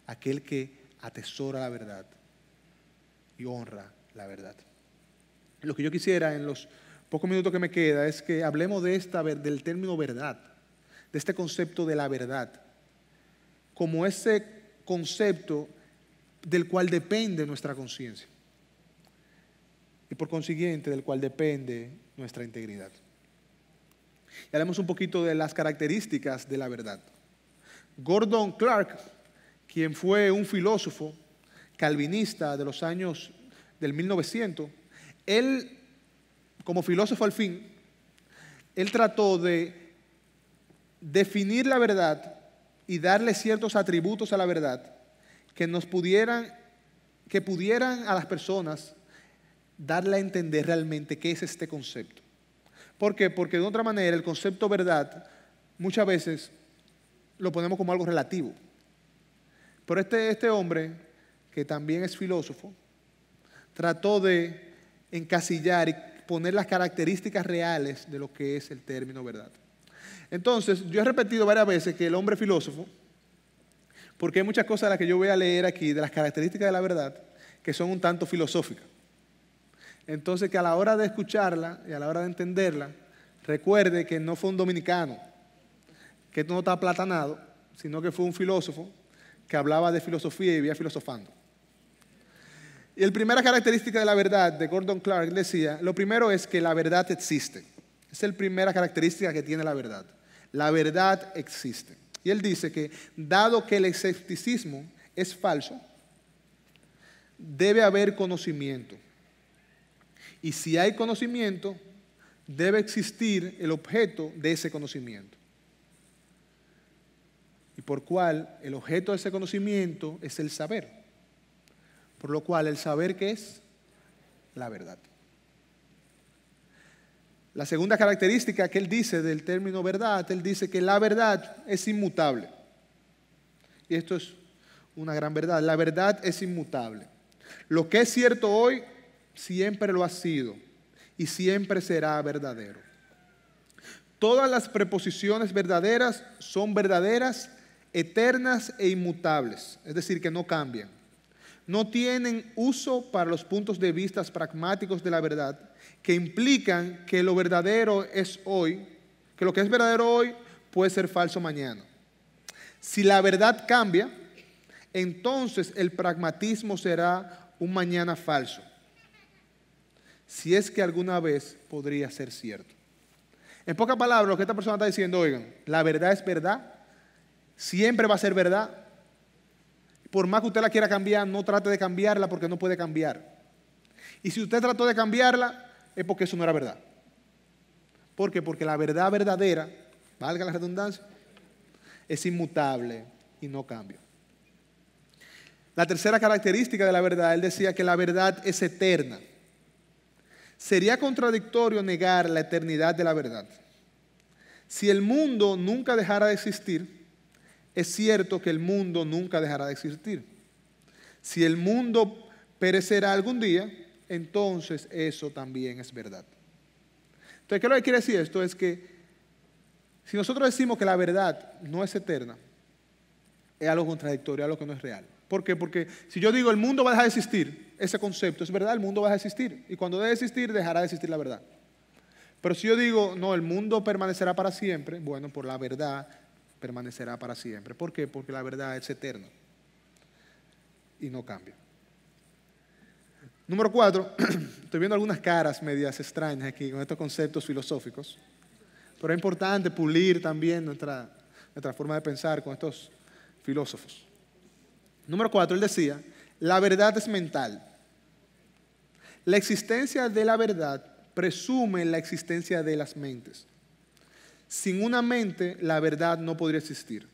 [SPEAKER 1] Aquel que atesora la verdad y honra la verdad. Lo que yo quisiera en los pocos minutos que me queda es que hablemos de esta, del término verdad, de este concepto de la verdad, como ese concepto del cual depende nuestra conciencia y por consiguiente del cual depende nuestra integridad. Y hablemos un poquito de las características de la verdad. Gordon Clark, quien fue un filósofo calvinista de los años del 1900, él, como filósofo al fin, él trató de definir la verdad y darle ciertos atributos a la verdad que nos pudieran, que pudieran a las personas darle a entender realmente qué es este concepto. ¿Por qué? Porque de otra manera el concepto verdad muchas veces lo ponemos como algo relativo. Pero este, este hombre, que también es filósofo, trató de encasillar y poner las características reales de lo que es el término verdad. Entonces, yo he repetido varias veces que el hombre filósofo, porque hay muchas cosas de las que yo voy a leer aquí, de las características de la verdad, que son un tanto filosóficas. Entonces, que a la hora de escucharla y a la hora de entenderla, recuerde que no fue un dominicano, que no está aplatanado, sino que fue un filósofo que hablaba de filosofía y vivía filosofando. Y la primera característica de la verdad de Gordon Clark decía, lo primero es que la verdad existe. es la primera característica que tiene la verdad. La verdad existe. Y él dice que dado que el escepticismo es falso, debe haber conocimiento. Y si hay conocimiento, debe existir el objeto de ese conocimiento. Y por cual el objeto de ese conocimiento es el saber. Por lo cual el saber que es la verdad. La segunda característica que él dice del término verdad, él dice que la verdad es inmutable. Y esto es una gran verdad. La verdad es inmutable. Lo que es cierto hoy siempre lo ha sido y siempre será verdadero. Todas las preposiciones verdaderas son verdaderas, eternas e inmutables, es decir, que no cambian no tienen uso para los puntos de vista pragmáticos de la verdad, que implican que lo verdadero es hoy, que lo que es verdadero hoy puede ser falso mañana. Si la verdad cambia, entonces el pragmatismo será un mañana falso, si es que alguna vez podría ser cierto. En pocas palabras, lo que esta persona está diciendo, oigan, la verdad es verdad, siempre va a ser verdad, por más que usted la quiera cambiar, no trate de cambiarla porque no puede cambiar. Y si usted trató de cambiarla, es porque eso no era verdad. ¿Por qué? Porque la verdad verdadera, valga la redundancia, es inmutable y no cambia. La tercera característica de la verdad, él decía que la verdad es eterna. Sería contradictorio negar la eternidad de la verdad. Si el mundo nunca dejara de existir, es cierto que el mundo nunca dejará de existir. Si el mundo perecerá algún día, entonces eso también es verdad. Entonces, ¿qué es lo que quiere decir esto? Es que si nosotros decimos que la verdad no es eterna, es algo contradictorio, a algo que no es real. ¿Por qué? Porque si yo digo el mundo va a dejar de existir, ese concepto es verdad, el mundo va a dejar de existir. Y cuando deje de existir, dejará de existir la verdad. Pero si yo digo, no, el mundo permanecerá para siempre, bueno, por la verdad permanecerá para siempre. ¿Por qué? Porque la verdad es eterna y no cambia. Número cuatro, (clears throat) estoy viendo algunas caras medias extrañas aquí con estos conceptos filosóficos, pero es importante pulir también nuestra, forma de pensar con estos filósofos. Número cuatro, él decía, la verdad es mental. La existencia de la verdad presume la existencia de las mentes. Sin una mente, la verdad no podría existir.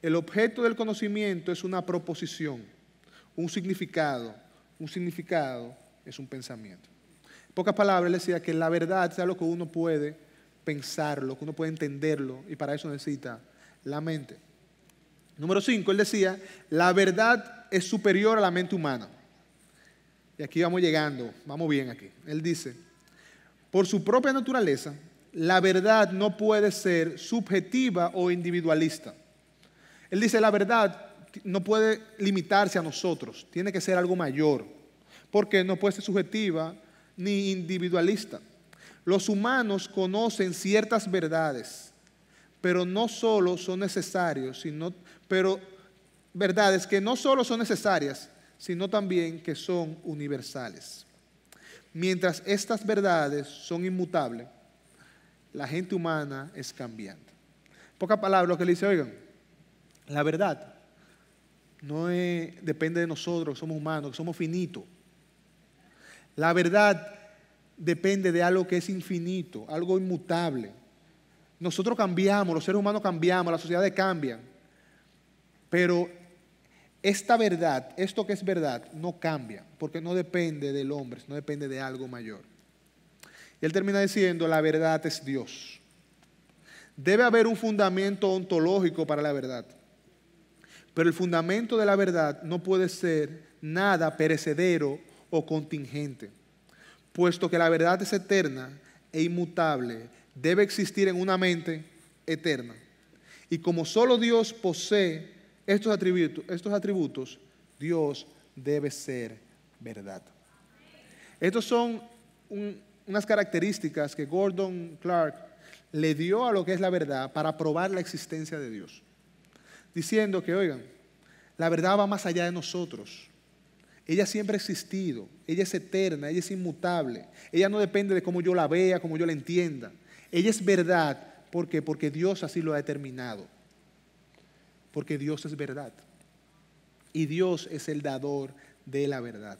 [SPEAKER 1] El objeto del conocimiento es una proposición, un significado. Un significado es un pensamiento. En pocas palabras, él decía que la verdad es algo que uno puede pensarlo, que uno puede entenderlo, y para eso necesita la mente. Número cinco, él decía, la verdad es superior a la mente humana. Y aquí vamos llegando, vamos bien aquí. Él dice, por su propia naturaleza, la verdad no puede ser subjetiva o individualista. Él dice, la verdad no puede limitarse a nosotros, tiene que ser algo mayor, porque no puede ser subjetiva ni individualista. Los humanos conocen ciertas verdades, pero no solo son necesarias, sino, pero verdades que no solo son necesarias, sino también que son universales. Mientras estas verdades son inmutables, la gente humana es cambiante. Poca palabra, lo que le dice, oigan, la verdad no depende de nosotros, somos humanos, somos finitos. La verdad depende de algo que es infinito, algo inmutable. Nosotros cambiamos, los seres humanos cambiamos, las sociedades cambian, pero esta verdad, esto que es verdad, no cambia, porque no depende del hombre, no depende de algo mayor. Y él termina diciendo, la verdad es Dios. Debe haber un fundamento ontológico para la verdad. Pero el fundamento de la verdad no puede ser nada perecedero o contingente, puesto que la verdad es eterna e inmutable, debe existir en una mente eterna. Y como solo Dios posee estos atributos, estos atributos Dios debe ser verdad. Estos son un, unas características que Gordon Clark le dio a lo que es la verdad para probar la existencia de Dios. Diciendo que, oigan, la verdad va más allá de nosotros. Ella siempre ha existido, ella es eterna, ella es inmutable. Ella no depende de cómo yo la vea, cómo yo la entienda. Ella es verdad. Porque Dios así lo ha determinado. Porque Dios es verdad. Y Dios es el dador de la verdad.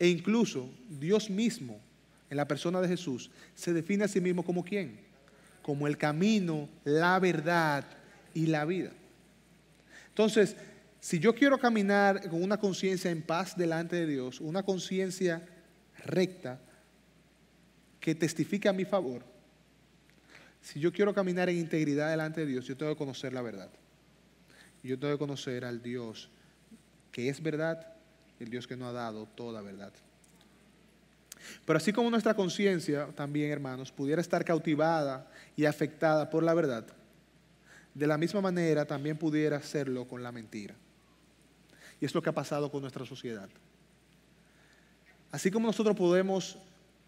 [SPEAKER 1] E incluso Dios mismo, en la persona de Jesús, se define a sí mismo como quién? Como el camino, la verdad y la vida. Entonces, si yo quiero caminar con una conciencia en paz delante de Dios, una conciencia recta que testifique a mi favor, si yo quiero caminar en integridad delante de Dios, yo tengo que conocer la verdad. Yo tengo que conocer al Dios que es verdad el Dios que nos ha dado toda verdad. Pero así como nuestra conciencia también, hermanos, pudiera estar cautivada y afectada por la verdad, de la misma manera también pudiera hacerlo con la mentira. Y es lo que ha pasado con nuestra sociedad. Así como nosotros podemos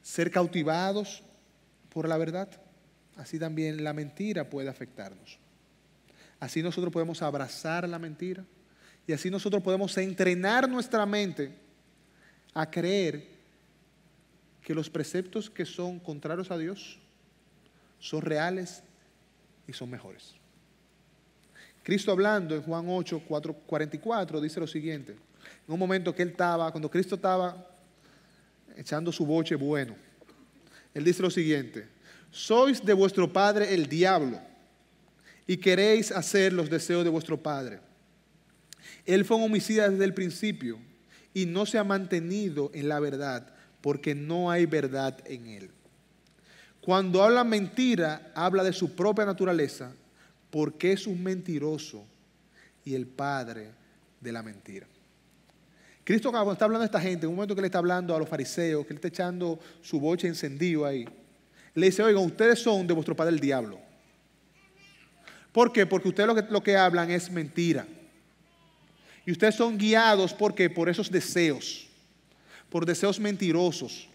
[SPEAKER 1] ser cautivados por la verdad, así también la mentira puede afectarnos. Así nosotros podemos abrazar la mentira y así nosotros podemos entrenar nuestra mente a creer que los preceptos que son contrarios a Dios son reales y son mejores. Cristo hablando en Juan 8, 44 dice lo siguiente, en un momento que él estaba, cuando Cristo estaba echando su boche bueno, él dice lo siguiente, sois de vuestro padre el diablo y queréis hacer los deseos de vuestro padre. Él fue un homicida desde el principio y no se ha mantenido en la verdad porque no hay verdad en él. Cuando habla mentira, habla de su propia naturaleza porque es un mentiroso y el padre de la mentira. Cristo cuando está hablando a esta gente, en un momento que le está hablando a los fariseos, que le está echando su boche encendido ahí, le dice, oigan, ustedes son de vuestro padre el diablo. ¿Por qué? Porque ustedes lo que, lo que hablan es mentira. Y ustedes son guiados porque por esos deseos, por deseos mentirosos,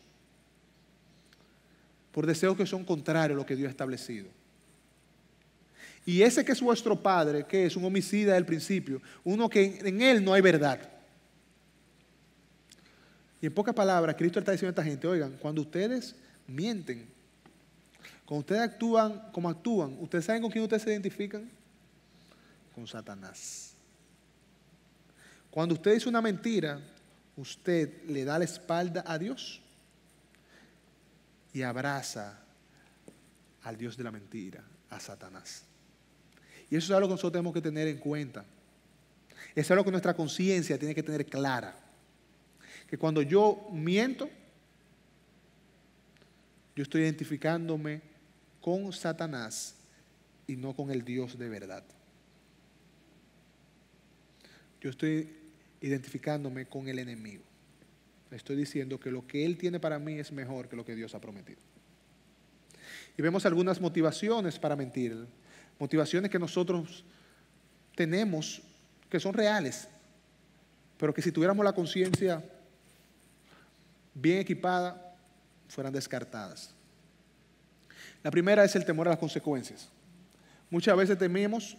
[SPEAKER 1] por deseos que son contrarios a lo que Dios ha establecido. Y ese que es vuestro padre, que es un homicida del principio, uno que en él no hay verdad. Y en pocas palabras, Cristo está diciendo a esta gente, oigan, cuando ustedes mienten, cuando ustedes actúan como actúan, ¿ustedes saben con quién ustedes se identifican? Con Satanás. Cuando usted dice una mentira, usted le da la espalda a Dios y abraza al Dios de la mentira, a Satanás. Y eso es algo que nosotros tenemos que tener en cuenta. Es algo que nuestra conciencia tiene que tener clara. Que cuando yo miento, yo estoy identificándome con Satanás y no con el Dios de verdad yo estoy identificándome con el enemigo. estoy diciendo que lo que Él tiene para mí es mejor que lo que Dios ha prometido. Y vemos algunas motivaciones para mentir, motivaciones que nosotros tenemos, que son reales, pero que si tuviéramos la conciencia bien equipada, fueran descartadas. La primera es el temor a las consecuencias. Muchas veces tememos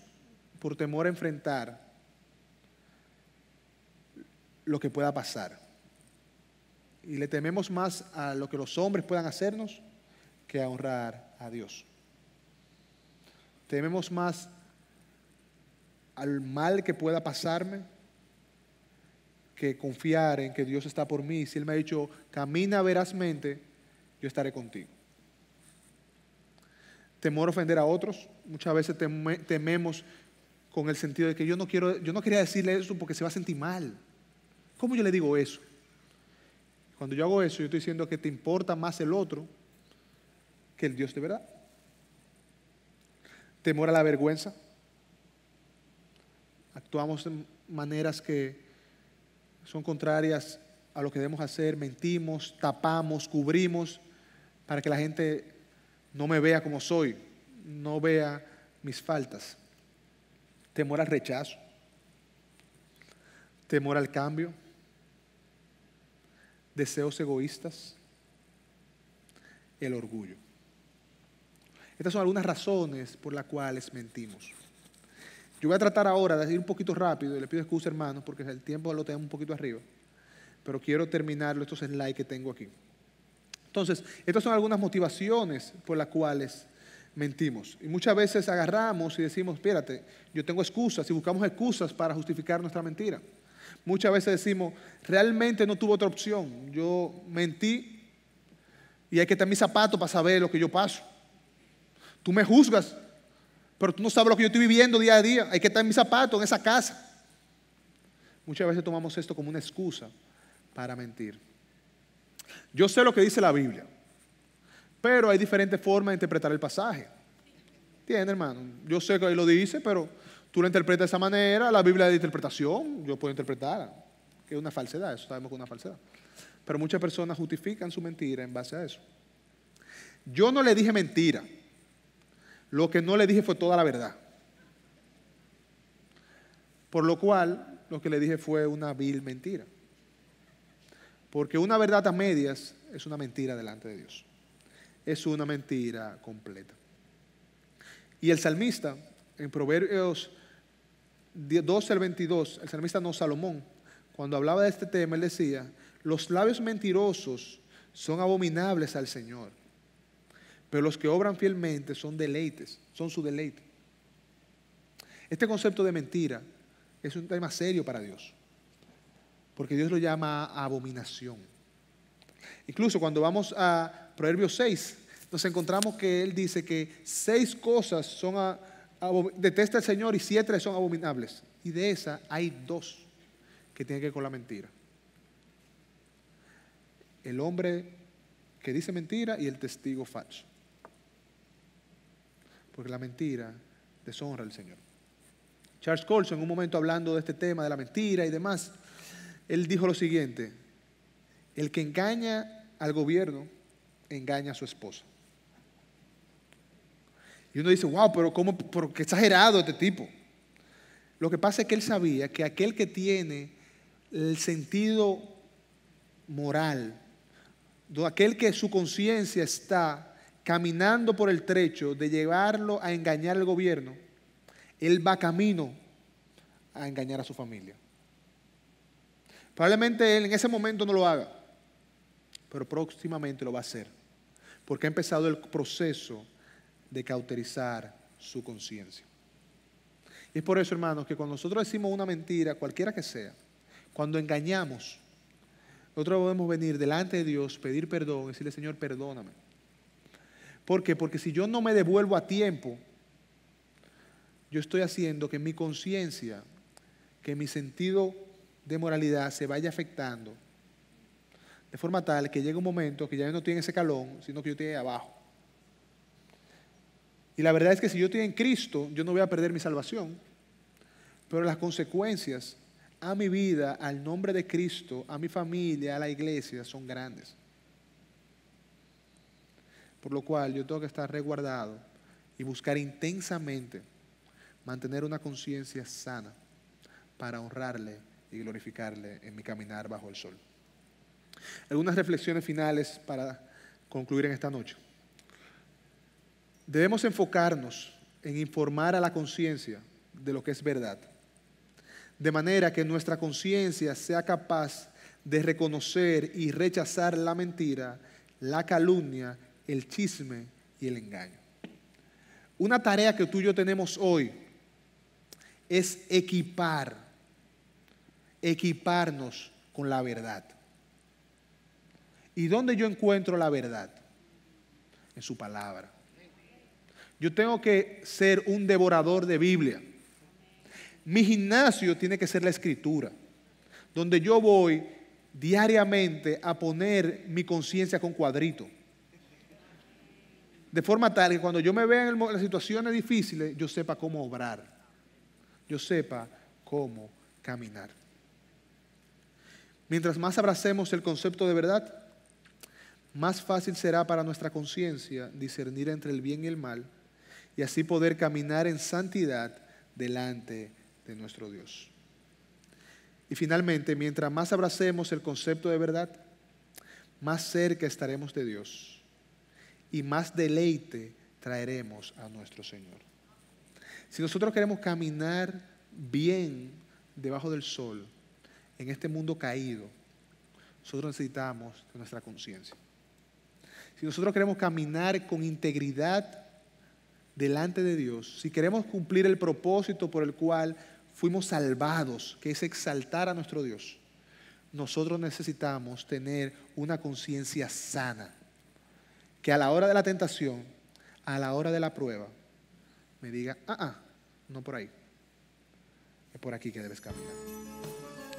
[SPEAKER 1] por temor a enfrentar lo que pueda pasar. Y le tememos más a lo que los hombres puedan hacernos que a honrar a Dios. Tememos más al mal que pueda pasarme que confiar en que Dios está por mí. Si Él me ha dicho, camina verazmente, yo estaré contigo. Temor ofender a otros. Muchas veces tememos con el sentido de que yo no, quiero, yo no quería decirle eso porque se va a sentir mal. ¿Cómo yo le digo eso? Cuando yo hago eso, yo estoy diciendo que te importa más el otro que el Dios de verdad. Temor a la vergüenza. Actuamos de maneras que son contrarias a lo que debemos hacer. Mentimos, tapamos, cubrimos para que la gente no me vea como soy, no vea mis faltas. Temor al rechazo. Temor al cambio deseos egoístas, el orgullo. Estas son algunas razones por las cuales mentimos. Yo voy a tratar ahora de ir un poquito rápido, y le pido excusa hermanos, porque el tiempo lo tengo un poquito arriba, pero quiero terminarlo estos slides que tengo aquí. Entonces, estas son algunas motivaciones por las cuales mentimos. Y muchas veces agarramos y decimos, espérate, yo tengo excusas y buscamos excusas para justificar nuestra mentira. Muchas veces decimos, realmente no tuve otra opción. Yo mentí y hay que estar en mis zapatos para saber lo que yo paso. Tú me juzgas, pero tú no sabes lo que yo estoy viviendo día a día. Hay que estar en mis zapatos, en esa casa. Muchas veces tomamos esto como una excusa para mentir. Yo sé lo que dice la Biblia, pero hay diferentes formas de interpretar el pasaje. ¿Entiendes, hermano? Yo sé que ahí lo dice, pero Tú la interpretas de esa manera, la Biblia de interpretación, yo puedo interpretar, que es una falsedad, eso sabemos que es una falsedad. Pero muchas personas justifican su mentira en base a eso. Yo no le dije mentira, lo que no le dije fue toda la verdad. Por lo cual, lo que le dije fue una vil mentira. Porque una verdad a medias es una mentira delante de Dios. Es una mentira completa. Y el salmista, en Proverbios 12 al 22, el salmista no Salomón, cuando hablaba de este tema, él decía, los labios mentirosos son abominables al Señor, pero los que obran fielmente son deleites, son su deleite. Este concepto de mentira es un tema serio para Dios, porque Dios lo llama abominación. Incluso cuando vamos a Proverbios 6, nos encontramos que Él dice que seis cosas son a, detesta al Señor y siete son abominables. Y de esa hay dos que tienen que ver con la mentira. El hombre que dice mentira y el testigo falso. Porque la mentira deshonra al Señor. Charles Colson, en un momento hablando de este tema, de la mentira y demás, él dijo lo siguiente, el que engaña al gobierno engaña a su esposa. Y uno dice, wow, pero ¿cómo? Porque exagerado este tipo. Lo que pasa es que él sabía que aquel que tiene el sentido moral, aquel que su conciencia está caminando por el trecho de llevarlo a engañar al gobierno, él va camino a engañar a su familia. Probablemente él en ese momento no lo haga, pero próximamente lo va a hacer, porque ha empezado el proceso de cauterizar su conciencia. Y es por eso, hermanos, que cuando nosotros decimos una mentira, cualquiera que sea, cuando engañamos, nosotros podemos venir delante de Dios, pedir perdón, decirle, Señor, perdóname. ¿Por qué? Porque si yo no me devuelvo a tiempo, yo estoy haciendo que mi conciencia, que mi sentido de moralidad se vaya afectando de forma tal que llegue un momento que ya no tiene ese calón, sino que yo estoy abajo. Y la verdad es que si yo estoy en Cristo, yo no voy a perder mi salvación. Pero las consecuencias a mi vida, al nombre de Cristo, a mi familia, a la iglesia, son grandes. Por lo cual yo tengo que estar resguardado y buscar intensamente mantener una conciencia sana para honrarle y glorificarle en mi caminar bajo el sol. Algunas reflexiones finales para concluir en esta noche. Debemos enfocarnos en informar a la conciencia de lo que es verdad, de manera que nuestra conciencia sea capaz de reconocer y rechazar la mentira, la calumnia, el chisme y el engaño. Una tarea que tú y yo tenemos hoy es equipar, equiparnos con la verdad. ¿Y dónde yo encuentro la verdad? En su palabra yo tengo que ser un devorador de Biblia. Mi gimnasio tiene que ser la escritura, donde yo voy diariamente a poner mi conciencia con cuadrito. De forma tal que cuando yo me vea en las situaciones difíciles, yo sepa cómo obrar, yo sepa cómo caminar. Mientras más abracemos el concepto de verdad, más fácil será para nuestra conciencia discernir entre el bien y el mal y así poder caminar en santidad delante de nuestro Dios. Y finalmente, mientras más abracemos el concepto de verdad, más cerca estaremos de Dios y más deleite traeremos a nuestro Señor. Si nosotros queremos caminar bien debajo del sol, en este mundo caído, nosotros necesitamos nuestra conciencia. Si nosotros queremos caminar con integridad delante de Dios, si queremos cumplir el propósito por el cual fuimos salvados, que es exaltar a nuestro Dios, nosotros necesitamos tener una conciencia sana, que a la hora de la tentación, a la hora de la prueba, me diga, ah, ah, no por ahí, es por aquí que debes caminar.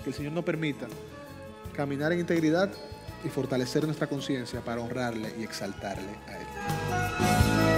[SPEAKER 1] Que el Señor nos permita caminar en integridad y fortalecer nuestra conciencia para honrarle y exaltarle a Él.